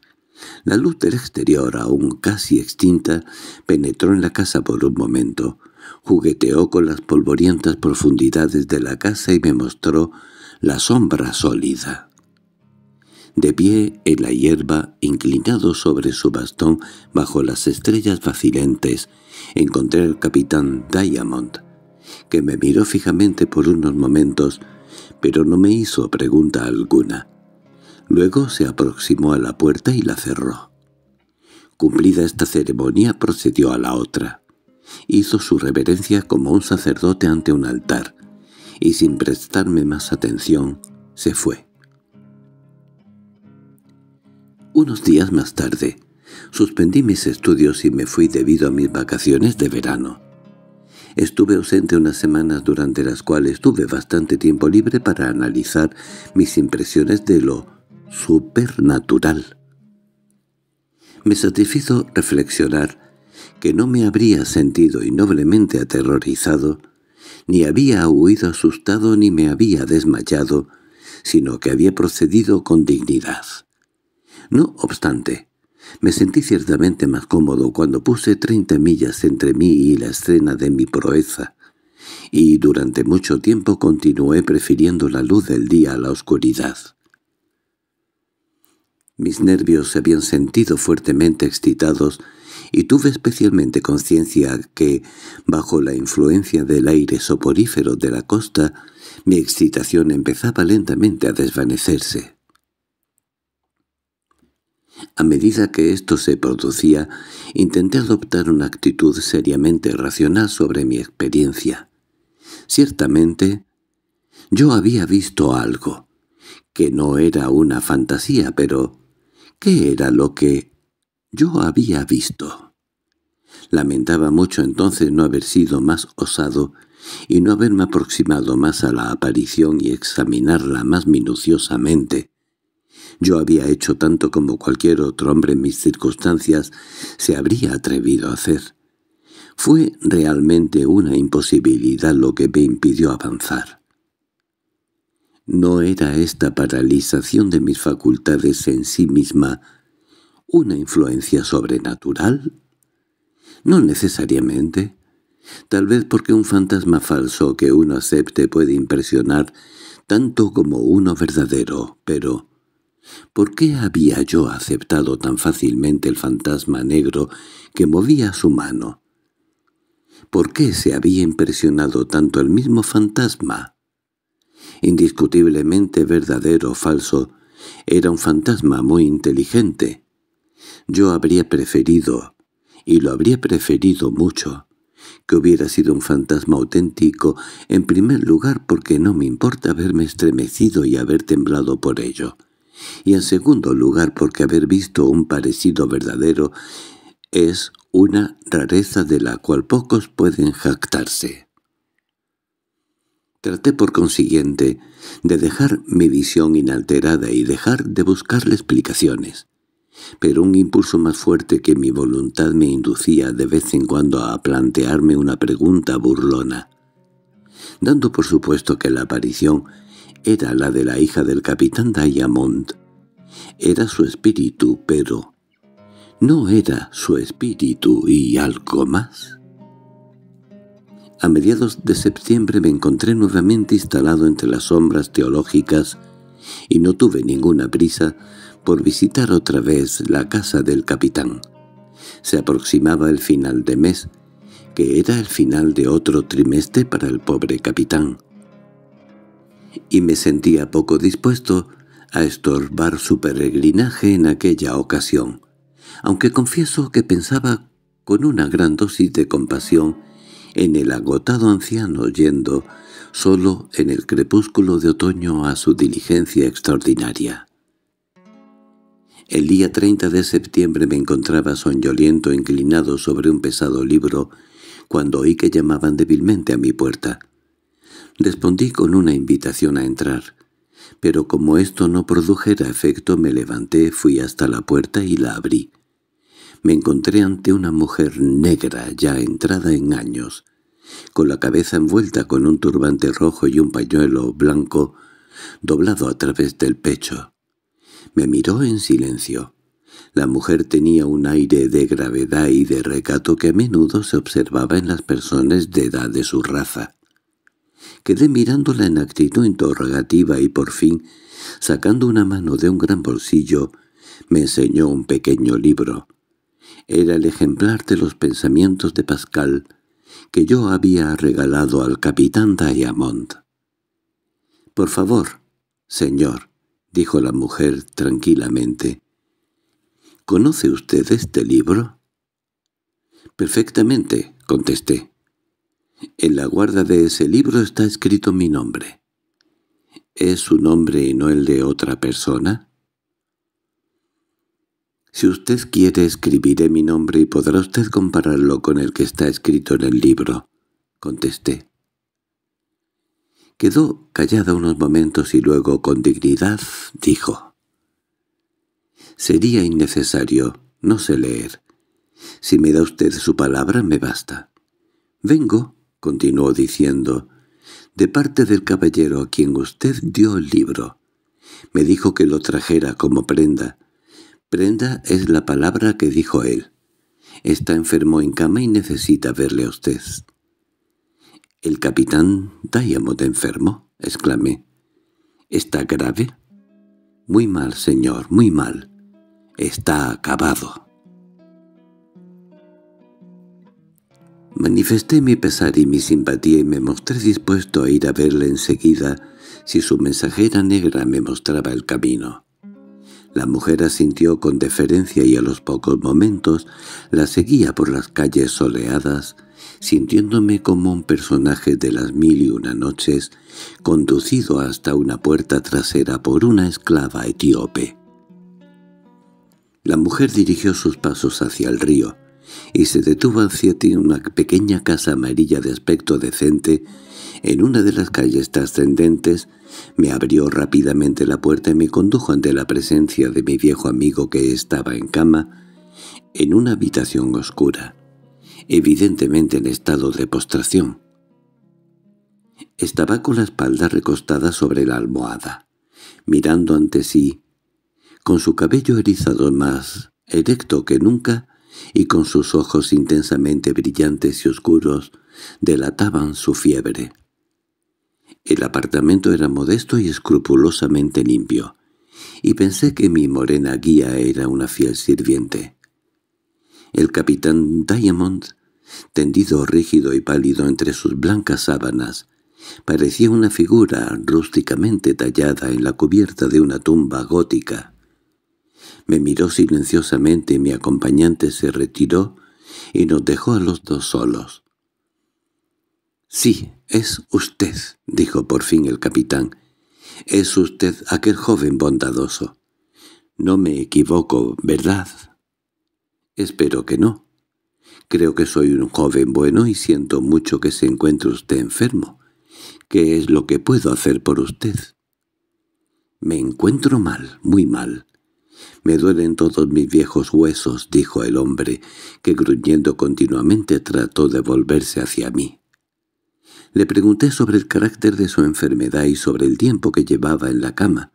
La luz del exterior, aún casi extinta, penetró en la casa por un momento, jugueteó con las polvorientas profundidades de la casa y me mostró la sombra sólida. De pie en la hierba, inclinado sobre su bastón bajo las estrellas vacilantes, encontré al capitán Diamond, que me miró fijamente por unos momentos, pero no me hizo pregunta alguna. Luego se aproximó a la puerta y la cerró. Cumplida esta ceremonia procedió a la otra. Hizo su reverencia como un sacerdote ante un altar, y sin prestarme más atención, se fue. Unos días más tarde, suspendí mis estudios y me fui debido a mis vacaciones de verano. Estuve ausente unas semanas durante las cuales tuve bastante tiempo libre para analizar mis impresiones de lo supernatural. Me satisfizo reflexionar que no me habría sentido innoblemente aterrorizado, ni había huido asustado ni me había desmayado, sino que había procedido con dignidad. No obstante, me sentí ciertamente más cómodo cuando puse treinta millas entre mí y la escena de mi proeza, y durante mucho tiempo continué prefiriendo la luz del día a la oscuridad. Mis nervios se habían sentido fuertemente excitados y tuve especialmente conciencia que, bajo la influencia del aire soporífero de la costa, mi excitación empezaba lentamente a desvanecerse. A medida que esto se producía, intenté adoptar una actitud seriamente racional sobre mi experiencia. Ciertamente, yo había visto algo, que no era una fantasía, pero ¿Qué era lo que yo había visto? Lamentaba mucho entonces no haber sido más osado y no haberme aproximado más a la aparición y examinarla más minuciosamente. Yo había hecho tanto como cualquier otro hombre en mis circunstancias se habría atrevido a hacer. Fue realmente una imposibilidad lo que me impidió avanzar. No era esta paralización de mis facultades en sí misma una influencia sobrenatural? No necesariamente. Tal vez porque un fantasma falso que uno acepte puede impresionar tanto como uno verdadero, pero... ¿Por qué había yo aceptado tan fácilmente el fantasma negro que movía su mano? ¿Por qué se había impresionado tanto el mismo fantasma? indiscutiblemente verdadero o falso, era un fantasma muy inteligente. Yo habría preferido, y lo habría preferido mucho, que hubiera sido un fantasma auténtico, en primer lugar porque no me importa haberme estremecido y haber temblado por ello, y en segundo lugar porque haber visto un parecido verdadero es una rareza de la cual pocos pueden jactarse. Traté por consiguiente de dejar mi visión inalterada y dejar de buscarle explicaciones. Pero un impulso más fuerte que mi voluntad me inducía de vez en cuando a plantearme una pregunta burlona. Dando por supuesto que la aparición era la de la hija del capitán Diamond. Era su espíritu, pero... ¿No era su espíritu y algo más? A mediados de septiembre me encontré nuevamente instalado entre las sombras teológicas y no tuve ninguna prisa por visitar otra vez la casa del capitán. Se aproximaba el final de mes, que era el final de otro trimestre para el pobre capitán, y me sentía poco dispuesto a estorbar su peregrinaje en aquella ocasión, aunque confieso que pensaba con una gran dosis de compasión en el agotado anciano yendo, solo en el crepúsculo de otoño a su diligencia extraordinaria. El día 30 de septiembre me encontraba soñoliento inclinado sobre un pesado libro cuando oí que llamaban débilmente a mi puerta. Respondí con una invitación a entrar, pero como esto no produjera efecto me levanté, fui hasta la puerta y la abrí. Me encontré ante una mujer negra ya entrada en años, con la cabeza envuelta con un turbante rojo y un pañuelo blanco doblado a través del pecho. Me miró en silencio. La mujer tenía un aire de gravedad y de recato que a menudo se observaba en las personas de edad de su raza. Quedé mirándola en actitud interrogativa y por fin, sacando una mano de un gran bolsillo, me enseñó un pequeño libro. Era el ejemplar de los pensamientos de Pascal, que yo había regalado al capitán Diamond. —Por favor, señor —dijo la mujer tranquilamente—, ¿conoce usted este libro? —Perfectamente —contesté. En la guarda de ese libro está escrito mi nombre. —¿Es su nombre y no el de otra persona? Si usted quiere escribiré mi nombre y podrá usted compararlo con el que está escrito en el libro, contesté. Quedó callada unos momentos y luego, con dignidad, dijo. Sería innecesario, no sé leer. Si me da usted su palabra, me basta. Vengo, continuó diciendo, de parte del caballero a quien usted dio el libro. Me dijo que lo trajera como prenda. Prenda es la palabra que dijo él. Está enfermo en cama y necesita verle a usted. —¿El capitán Diamond enfermo? —exclamé. —¿Está grave? —Muy mal, señor, muy mal. Está acabado. Manifesté mi pesar y mi simpatía y me mostré dispuesto a ir a verle enseguida si su mensajera negra me mostraba el camino. La mujer asintió con deferencia y a los pocos momentos la seguía por las calles soleadas, sintiéndome como un personaje de las mil y una noches, conducido hasta una puerta trasera por una esclava etíope. La mujer dirigió sus pasos hacia el río, y se detuvo hacia ti una pequeña casa amarilla de aspecto decente en una de las calles trascendentes, me abrió rápidamente la puerta y me condujo ante la presencia de mi viejo amigo que estaba en cama, en una habitación oscura, evidentemente en estado de postración. Estaba con la espalda recostada sobre la almohada, mirando ante sí, con su cabello erizado más erecto que nunca, y con sus ojos intensamente brillantes y oscuros delataban su fiebre. El apartamento era modesto y escrupulosamente limpio, y pensé que mi morena guía era una fiel sirviente. El capitán Diamond, tendido rígido y pálido entre sus blancas sábanas, parecía una figura rústicamente tallada en la cubierta de una tumba gótica. Me miró silenciosamente y mi acompañante se retiró y nos dejó a los dos solos. —Sí, es usted —dijo por fin el capitán—, es usted aquel joven bondadoso. No me equivoco, ¿verdad? Espero que no. Creo que soy un joven bueno y siento mucho que se encuentre usted enfermo. ¿Qué es lo que puedo hacer por usted? Me encuentro mal, muy mal. Me duelen todos mis viejos huesos, dijo el hombre, que gruñendo continuamente trató de volverse hacia mí. Le pregunté sobre el carácter de su enfermedad y sobre el tiempo que llevaba en la cama,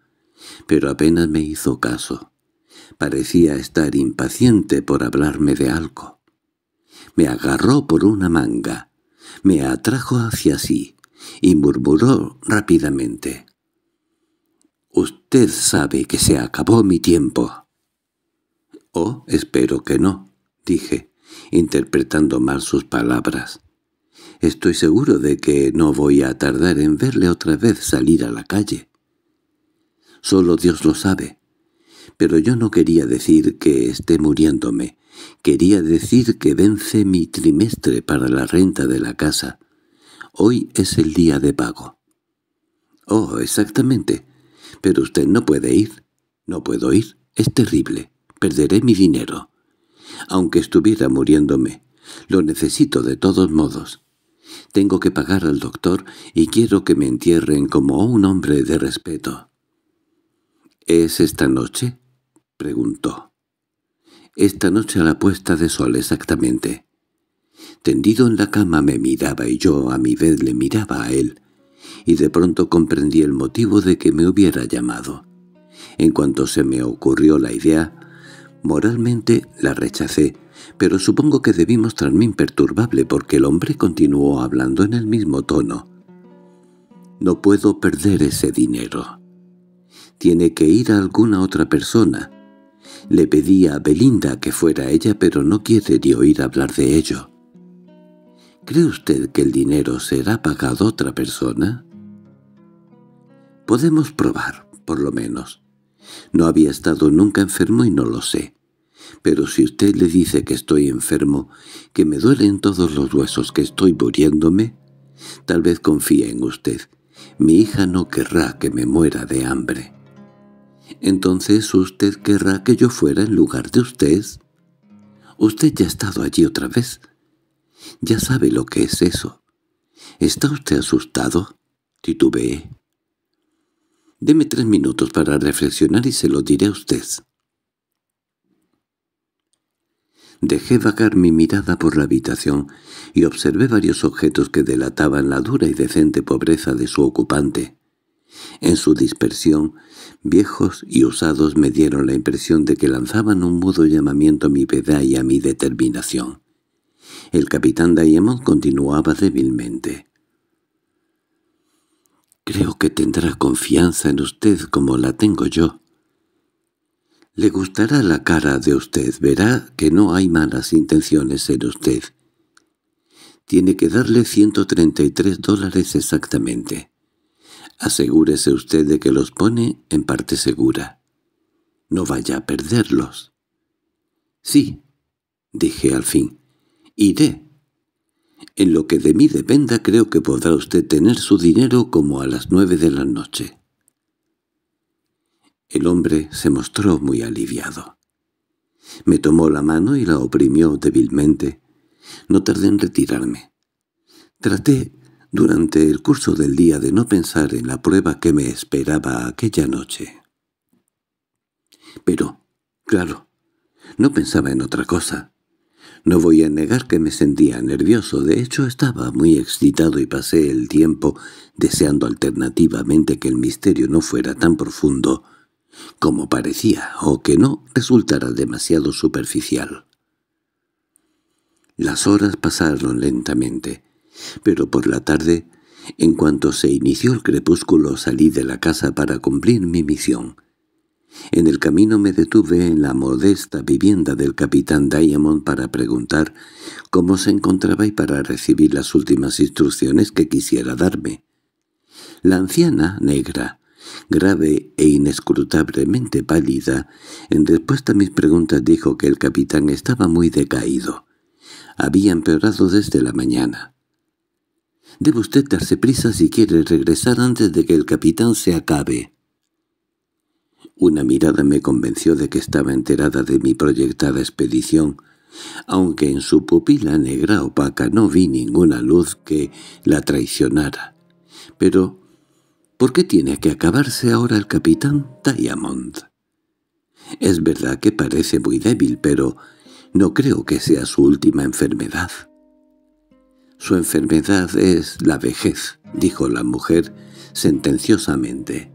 pero apenas me hizo caso. Parecía estar impaciente por hablarme de algo. Me agarró por una manga, me atrajo hacia sí y murmuró rápidamente. «Usted sabe que se acabó mi tiempo». «Oh, espero que no», dije, interpretando mal sus palabras. Estoy seguro de que no voy a tardar en verle otra vez salir a la calle. Solo Dios lo sabe. Pero yo no quería decir que esté muriéndome. Quería decir que vence mi trimestre para la renta de la casa. Hoy es el día de pago. —Oh, exactamente. Pero usted no puede ir. —No puedo ir. Es terrible. Perderé mi dinero. Aunque estuviera muriéndome. Lo necesito de todos modos. Tengo que pagar al doctor y quiero que me entierren como un hombre de respeto. —¿Es esta noche? —preguntó. —Esta noche a la puesta de sol exactamente. Tendido en la cama me miraba y yo a mi vez le miraba a él, y de pronto comprendí el motivo de que me hubiera llamado. En cuanto se me ocurrió la idea, moralmente la rechacé, pero supongo que debí mostrarme imperturbable porque el hombre continuó hablando en el mismo tono. «No puedo perder ese dinero. Tiene que ir a alguna otra persona. Le pedí a Belinda que fuera ella, pero no quiere ni oír hablar de ello. ¿Cree usted que el dinero será pagado a otra persona?» «Podemos probar, por lo menos. No había estado nunca enfermo y no lo sé. Pero si usted le dice que estoy enfermo, que me duelen todos los huesos, que estoy muriéndome, tal vez confíe en usted. Mi hija no querrá que me muera de hambre. Entonces usted querrá que yo fuera en lugar de usted. Usted ya ha estado allí otra vez. Ya sabe lo que es eso. ¿Está usted asustado? Titubeé. Deme tres minutos para reflexionar y se lo diré a usted. Dejé vagar mi mirada por la habitación y observé varios objetos que delataban la dura y decente pobreza de su ocupante. En su dispersión, viejos y usados me dieron la impresión de que lanzaban un mudo llamamiento a mi peda y a mi determinación. El capitán Diamond continuaba débilmente. «Creo que tendrá confianza en usted como la tengo yo. Le gustará la cara de usted, verá que no hay malas intenciones en usted. Tiene que darle 133 dólares exactamente. Asegúrese usted de que los pone en parte segura. No vaya a perderlos. —Sí —dije al fin—, iré. En lo que de mí dependa creo que podrá usted tener su dinero como a las nueve de la noche. El hombre se mostró muy aliviado. Me tomó la mano y la oprimió débilmente. No tardé en retirarme. Traté durante el curso del día de no pensar en la prueba que me esperaba aquella noche. Pero, claro, no pensaba en otra cosa. No voy a negar que me sentía nervioso, de hecho estaba muy excitado y pasé el tiempo deseando alternativamente que el misterio no fuera tan profundo como parecía, o que no resultara demasiado superficial. Las horas pasaron lentamente, pero por la tarde, en cuanto se inició el crepúsculo salí de la casa para cumplir mi misión. En el camino me detuve en la modesta vivienda del capitán Diamond para preguntar cómo se encontraba y para recibir las últimas instrucciones que quisiera darme. La anciana negra grave e inescrutablemente pálida, en respuesta a mis preguntas dijo que el capitán estaba muy decaído. Había empeorado desde la mañana. «Debe usted darse prisa si quiere regresar antes de que el capitán se acabe». Una mirada me convenció de que estaba enterada de mi proyectada expedición, aunque en su pupila negra opaca no vi ninguna luz que la traicionara. Pero ¿Por qué tiene que acabarse ahora el capitán Diamond? Es verdad que parece muy débil, pero no creo que sea su última enfermedad. Su enfermedad es la vejez, dijo la mujer sentenciosamente.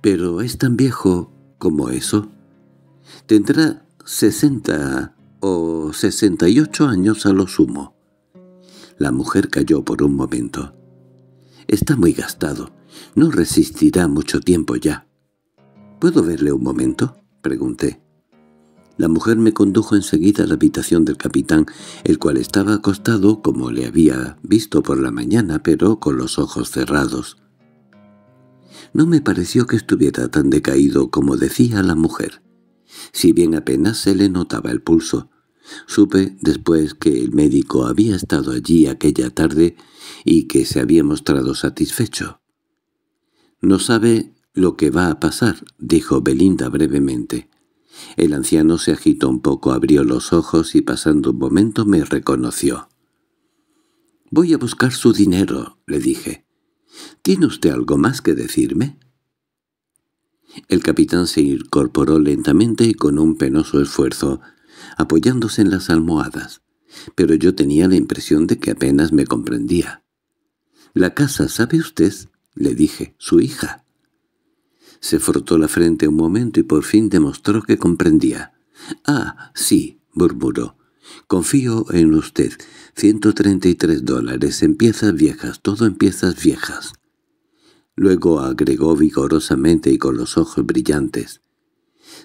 Pero es tan viejo como eso. Tendrá sesenta o sesenta y ocho años a lo sumo. La mujer calló por un momento. Está muy gastado. No resistirá mucho tiempo ya. —¿Puedo verle un momento? —pregunté. La mujer me condujo enseguida a la habitación del capitán, el cual estaba acostado como le había visto por la mañana, pero con los ojos cerrados. No me pareció que estuviera tan decaído como decía la mujer. Si bien apenas se le notaba el pulso, supe después que el médico había estado allí aquella tarde y que se había mostrado satisfecho. «No sabe lo que va a pasar», dijo Belinda brevemente. El anciano se agitó un poco, abrió los ojos y pasando un momento me reconoció. «Voy a buscar su dinero», le dije. «¿Tiene usted algo más que decirme?» El capitán se incorporó lentamente y con un penoso esfuerzo, apoyándose en las almohadas, pero yo tenía la impresión de que apenas me comprendía. La casa, ¿sabe usted? le dije, su hija. Se frotó la frente un momento y por fin demostró que comprendía. «Ah, sí», murmuró. «Confío en usted. 133 dólares en piezas viejas, todo en piezas viejas». Luego agregó vigorosamente y con los ojos brillantes.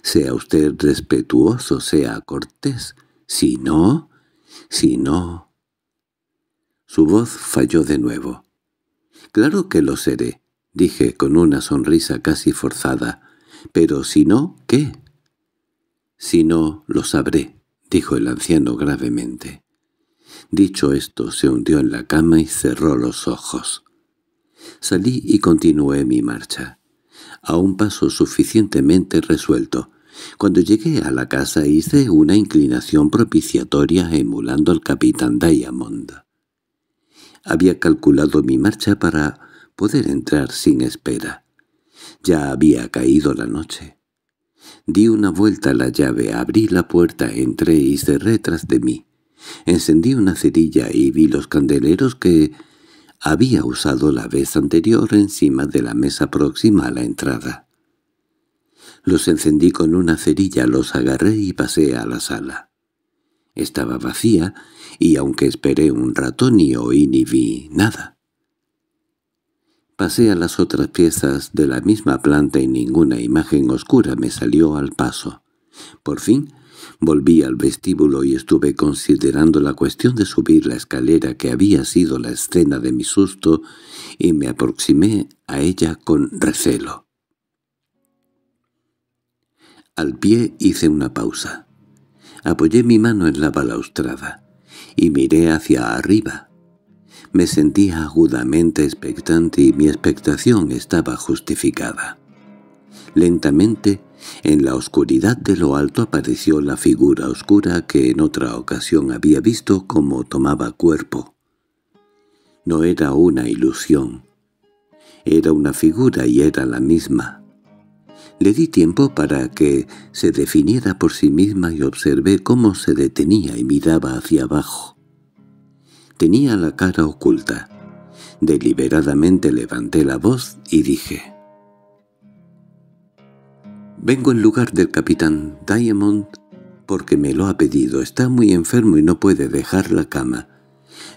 «Sea usted respetuoso, sea cortés. Si no... si no...» Su voz falló de nuevo. —Claro que lo seré —dije con una sonrisa casi forzada—, pero si no, ¿qué? —Si no, lo sabré —dijo el anciano gravemente. Dicho esto, se hundió en la cama y cerró los ojos. Salí y continué mi marcha, a un paso suficientemente resuelto. Cuando llegué a la casa hice una inclinación propiciatoria emulando al capitán Diamond. Había calculado mi marcha para poder entrar sin espera. Ya había caído la noche. Di una vuelta a la llave, abrí la puerta, entré y cerré tras de mí. Encendí una cerilla y vi los candeleros que había usado la vez anterior encima de la mesa próxima a la entrada. Los encendí con una cerilla, los agarré y pasé a la sala. Estaba vacía y aunque esperé un rato ni oí ni vi nada. Pasé a las otras piezas de la misma planta y ninguna imagen oscura me salió al paso. Por fin volví al vestíbulo y estuve considerando la cuestión de subir la escalera que había sido la escena de mi susto y me aproximé a ella con recelo. Al pie hice una pausa. Apoyé mi mano en la balaustrada y miré hacia arriba. Me sentía agudamente expectante y mi expectación estaba justificada. Lentamente, en la oscuridad de lo alto apareció la figura oscura que en otra ocasión había visto como tomaba cuerpo. No era una ilusión. Era una figura y era la misma. Le di tiempo para que se definiera por sí misma y observé cómo se detenía y miraba hacia abajo. Tenía la cara oculta. Deliberadamente levanté la voz y dije... «Vengo en lugar del capitán Diamond porque me lo ha pedido. Está muy enfermo y no puede dejar la cama.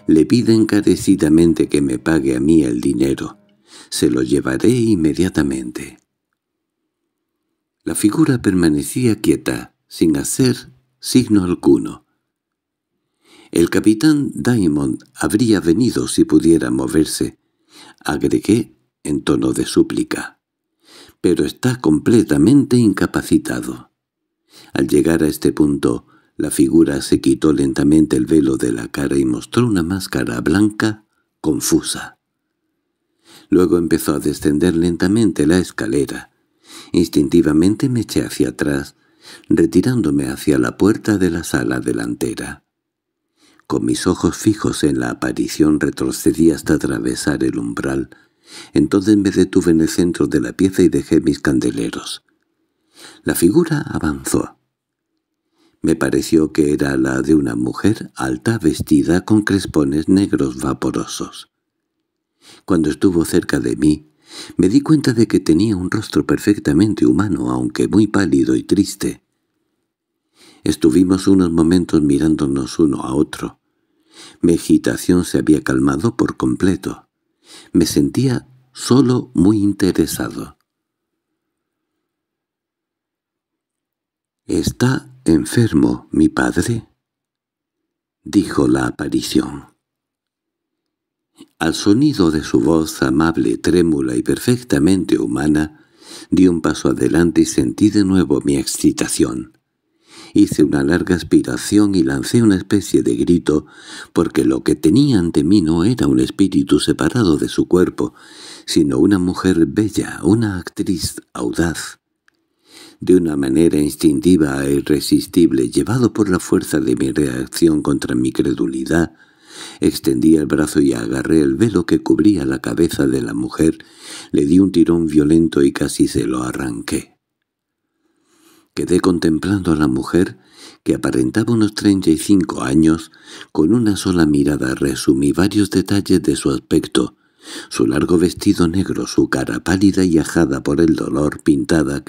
Le pido encarecidamente que me pague a mí el dinero. Se lo llevaré inmediatamente». La figura permanecía quieta, sin hacer signo alguno. El capitán Diamond habría venido si pudiera moverse, agregué en tono de súplica. Pero está completamente incapacitado. Al llegar a este punto, la figura se quitó lentamente el velo de la cara y mostró una máscara blanca, confusa. Luego empezó a descender lentamente la escalera, Instintivamente me eché hacia atrás, retirándome hacia la puerta de la sala delantera. Con mis ojos fijos en la aparición retrocedí hasta atravesar el umbral. Entonces me detuve en el centro de la pieza y dejé mis candeleros. La figura avanzó. Me pareció que era la de una mujer alta vestida con crespones negros vaporosos. Cuando estuvo cerca de mí, me di cuenta de que tenía un rostro perfectamente humano, aunque muy pálido y triste. Estuvimos unos momentos mirándonos uno a otro. Mi agitación se había calmado por completo. Me sentía solo muy interesado. —¿Está enfermo mi padre? —dijo la aparición. Al sonido de su voz amable, trémula y perfectamente humana, di un paso adelante y sentí de nuevo mi excitación. Hice una larga aspiración y lancé una especie de grito, porque lo que tenía ante mí no era un espíritu separado de su cuerpo, sino una mujer bella, una actriz audaz. De una manera instintiva e irresistible, llevado por la fuerza de mi reacción contra mi credulidad, Extendí el brazo y agarré el velo que cubría la cabeza de la mujer, le di un tirón violento y casi se lo arranqué. Quedé contemplando a la mujer, que aparentaba unos treinta y cinco años, con una sola mirada resumí varios detalles de su aspecto, su largo vestido negro, su cara pálida y ajada por el dolor pintada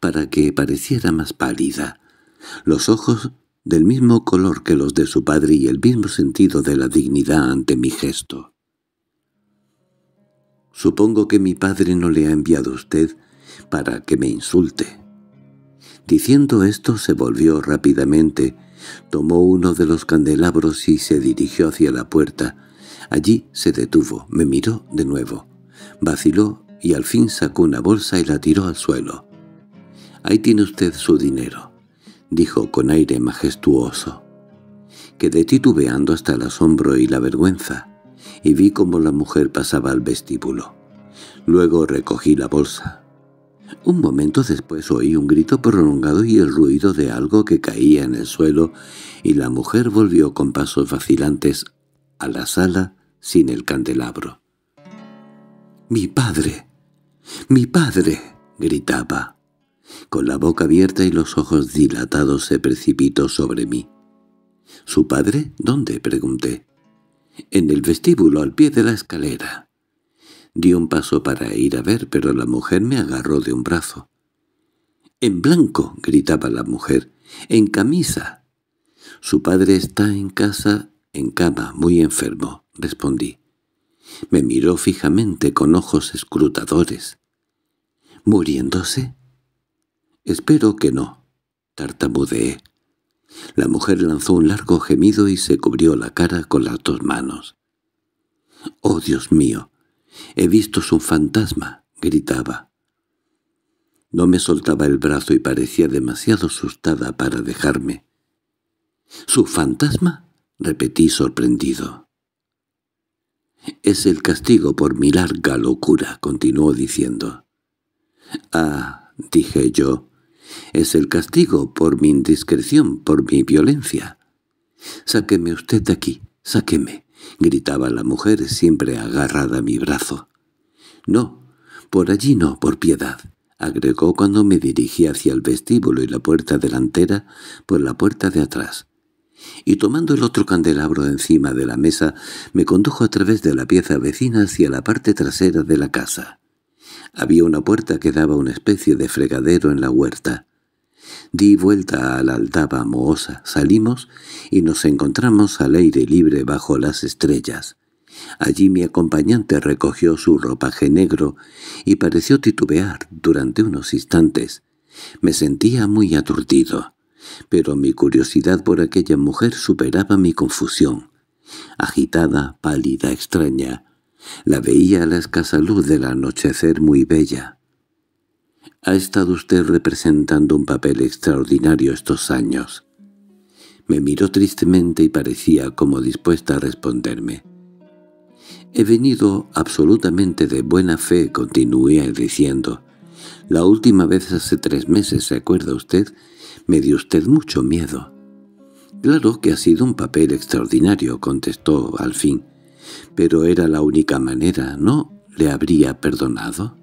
para que pareciera más pálida, los ojos del mismo color que los de su padre y el mismo sentido de la dignidad ante mi gesto. Supongo que mi padre no le ha enviado a usted para que me insulte. Diciendo esto se volvió rápidamente, tomó uno de los candelabros y se dirigió hacia la puerta. Allí se detuvo, me miró de nuevo, vaciló y al fin sacó una bolsa y la tiró al suelo. «Ahí tiene usted su dinero» dijo con aire majestuoso. Quedé titubeando hasta el asombro y la vergüenza, y vi cómo la mujer pasaba al vestíbulo. Luego recogí la bolsa. Un momento después oí un grito prolongado y el ruido de algo que caía en el suelo, y la mujer volvió con pasos vacilantes a la sala sin el candelabro. —¡Mi padre! ¡Mi padre! —gritaba. Con la boca abierta y los ojos dilatados se precipitó sobre mí. —¿Su padre? ¿Dónde? —pregunté. —En el vestíbulo, al pie de la escalera. Di un paso para ir a ver, pero la mujer me agarró de un brazo. —¡En blanco! —gritaba la mujer. —¡En camisa! —Su padre está en casa, en cama, muy enfermo —respondí. Me miró fijamente con ojos escrutadores. —¿Muriéndose? —Espero que no —tartamudeé. La mujer lanzó un largo gemido y se cubrió la cara con las dos manos. —¡Oh, Dios mío! —He visto su fantasma —gritaba. No me soltaba el brazo y parecía demasiado asustada para dejarme. —¿Su fantasma? —repetí sorprendido. —Es el castigo por mi larga locura —continuó diciendo. —Ah —dije yo— es el castigo por mi indiscreción, por mi violencia. «Sáqueme usted de aquí, sáqueme», gritaba la mujer siempre agarrada a mi brazo. «No, por allí no, por piedad», agregó cuando me dirigí hacia el vestíbulo y la puerta delantera por la puerta de atrás. Y tomando el otro candelabro encima de la mesa, me condujo a través de la pieza vecina hacia la parte trasera de la casa. Había una puerta que daba una especie de fregadero en la huerta. Di vuelta a la aldaba mohosa, salimos y nos encontramos al aire libre bajo las estrellas. Allí mi acompañante recogió su ropaje negro y pareció titubear durante unos instantes. Me sentía muy aturdido, pero mi curiosidad por aquella mujer superaba mi confusión. Agitada, pálida, extraña, la veía a la escasa luz del anochecer muy bella. Ha estado usted representando un papel extraordinario estos años. Me miró tristemente y parecía como dispuesta a responderme. He venido absolutamente de buena fe, continué diciendo. La última vez hace tres meses, ¿se acuerda usted? Me dio usted mucho miedo. —Claro que ha sido un papel extraordinario —contestó al fin— pero era la única manera, ¿no le habría perdonado?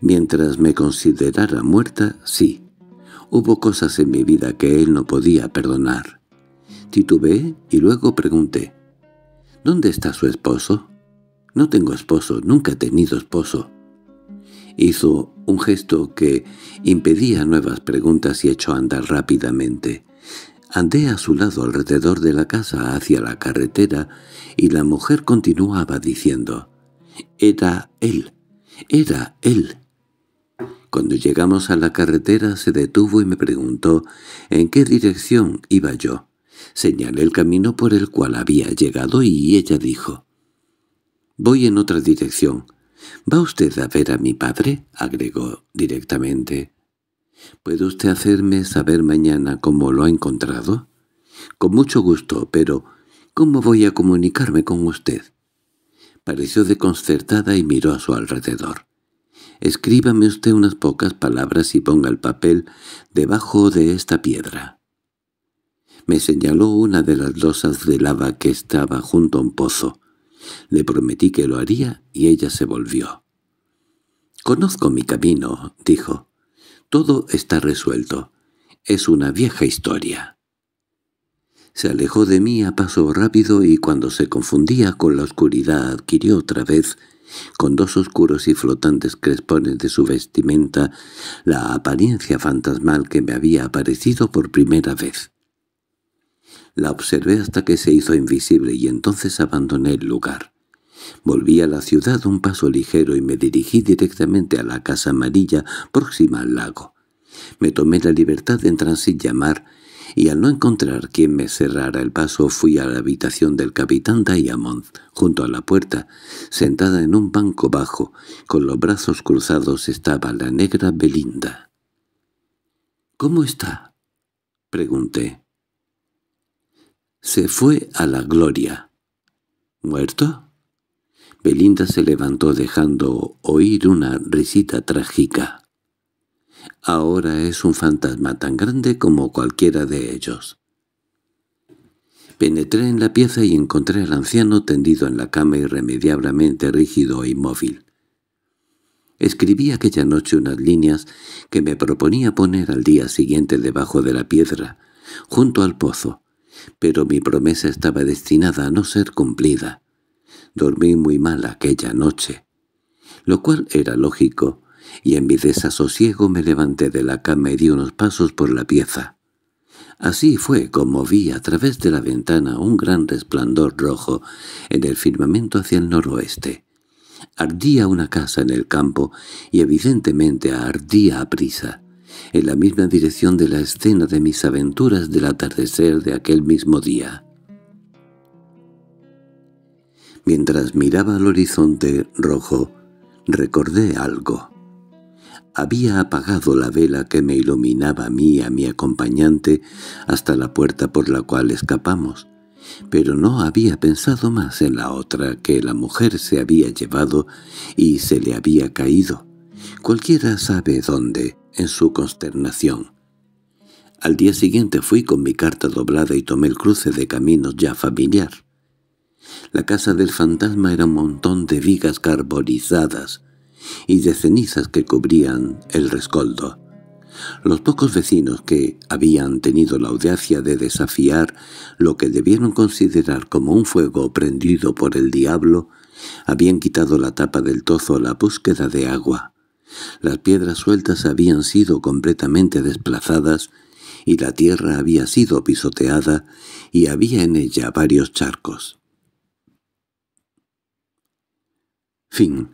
Mientras me considerara muerta, sí. Hubo cosas en mi vida que él no podía perdonar. Titubeé y luego pregunté, ¿Dónde está su esposo? No tengo esposo, nunca he tenido esposo. Hizo un gesto que impedía nuevas preguntas y echó a andar rápidamente. Andé a su lado alrededor de la casa hacia la carretera y la mujer continuaba diciendo «Era él, era él». Cuando llegamos a la carretera se detuvo y me preguntó en qué dirección iba yo. Señalé el camino por el cual había llegado y ella dijo «Voy en otra dirección. ¿Va usted a ver a mi padre?» agregó directamente. —¿Puede usted hacerme saber mañana cómo lo ha encontrado? —Con mucho gusto, pero ¿cómo voy a comunicarme con usted? Pareció desconcertada y miró a su alrededor. —Escríbame usted unas pocas palabras y ponga el papel debajo de esta piedra. Me señaló una de las losas de lava que estaba junto a un pozo. Le prometí que lo haría y ella se volvió. —Conozco mi camino —dijo—. Todo está resuelto. Es una vieja historia. Se alejó de mí a paso rápido y cuando se confundía con la oscuridad adquirió otra vez, con dos oscuros y flotantes crespones de su vestimenta, la apariencia fantasmal que me había aparecido por primera vez. La observé hasta que se hizo invisible y entonces abandoné el lugar. Volví a la ciudad un paso ligero y me dirigí directamente a la casa amarilla próxima al lago. Me tomé la libertad de entrar sin llamar, y al no encontrar quien me cerrara el paso fui a la habitación del capitán Diamond, junto a la puerta, sentada en un banco bajo, con los brazos cruzados estaba la negra Belinda. —¿Cómo está? —pregunté. —Se fue a la gloria. —¿Muerto? Belinda se levantó dejando oír una risita trágica. Ahora es un fantasma tan grande como cualquiera de ellos. Penetré en la pieza y encontré al anciano tendido en la cama irremediablemente rígido e inmóvil. Escribí aquella noche unas líneas que me proponía poner al día siguiente debajo de la piedra, junto al pozo, pero mi promesa estaba destinada a no ser cumplida. Dormí muy mal aquella noche, lo cual era lógico, y en mi desasosiego me levanté de la cama y di unos pasos por la pieza. Así fue como vi a través de la ventana un gran resplandor rojo en el firmamento hacia el noroeste. Ardía una casa en el campo y evidentemente ardía a prisa, en la misma dirección de la escena de mis aventuras del atardecer de aquel mismo día. Mientras miraba al horizonte rojo, recordé algo. Había apagado la vela que me iluminaba a mí y a mi acompañante hasta la puerta por la cual escapamos, pero no había pensado más en la otra que la mujer se había llevado y se le había caído. Cualquiera sabe dónde, en su consternación. Al día siguiente fui con mi carta doblada y tomé el cruce de caminos ya familiar. La casa del fantasma era un montón de vigas carbonizadas y de cenizas que cubrían el rescoldo. Los pocos vecinos que habían tenido la audacia de desafiar lo que debieron considerar como un fuego prendido por el diablo, habían quitado la tapa del tozo a la búsqueda de agua. Las piedras sueltas habían sido completamente desplazadas y la tierra había sido pisoteada y había en ella varios charcos. fing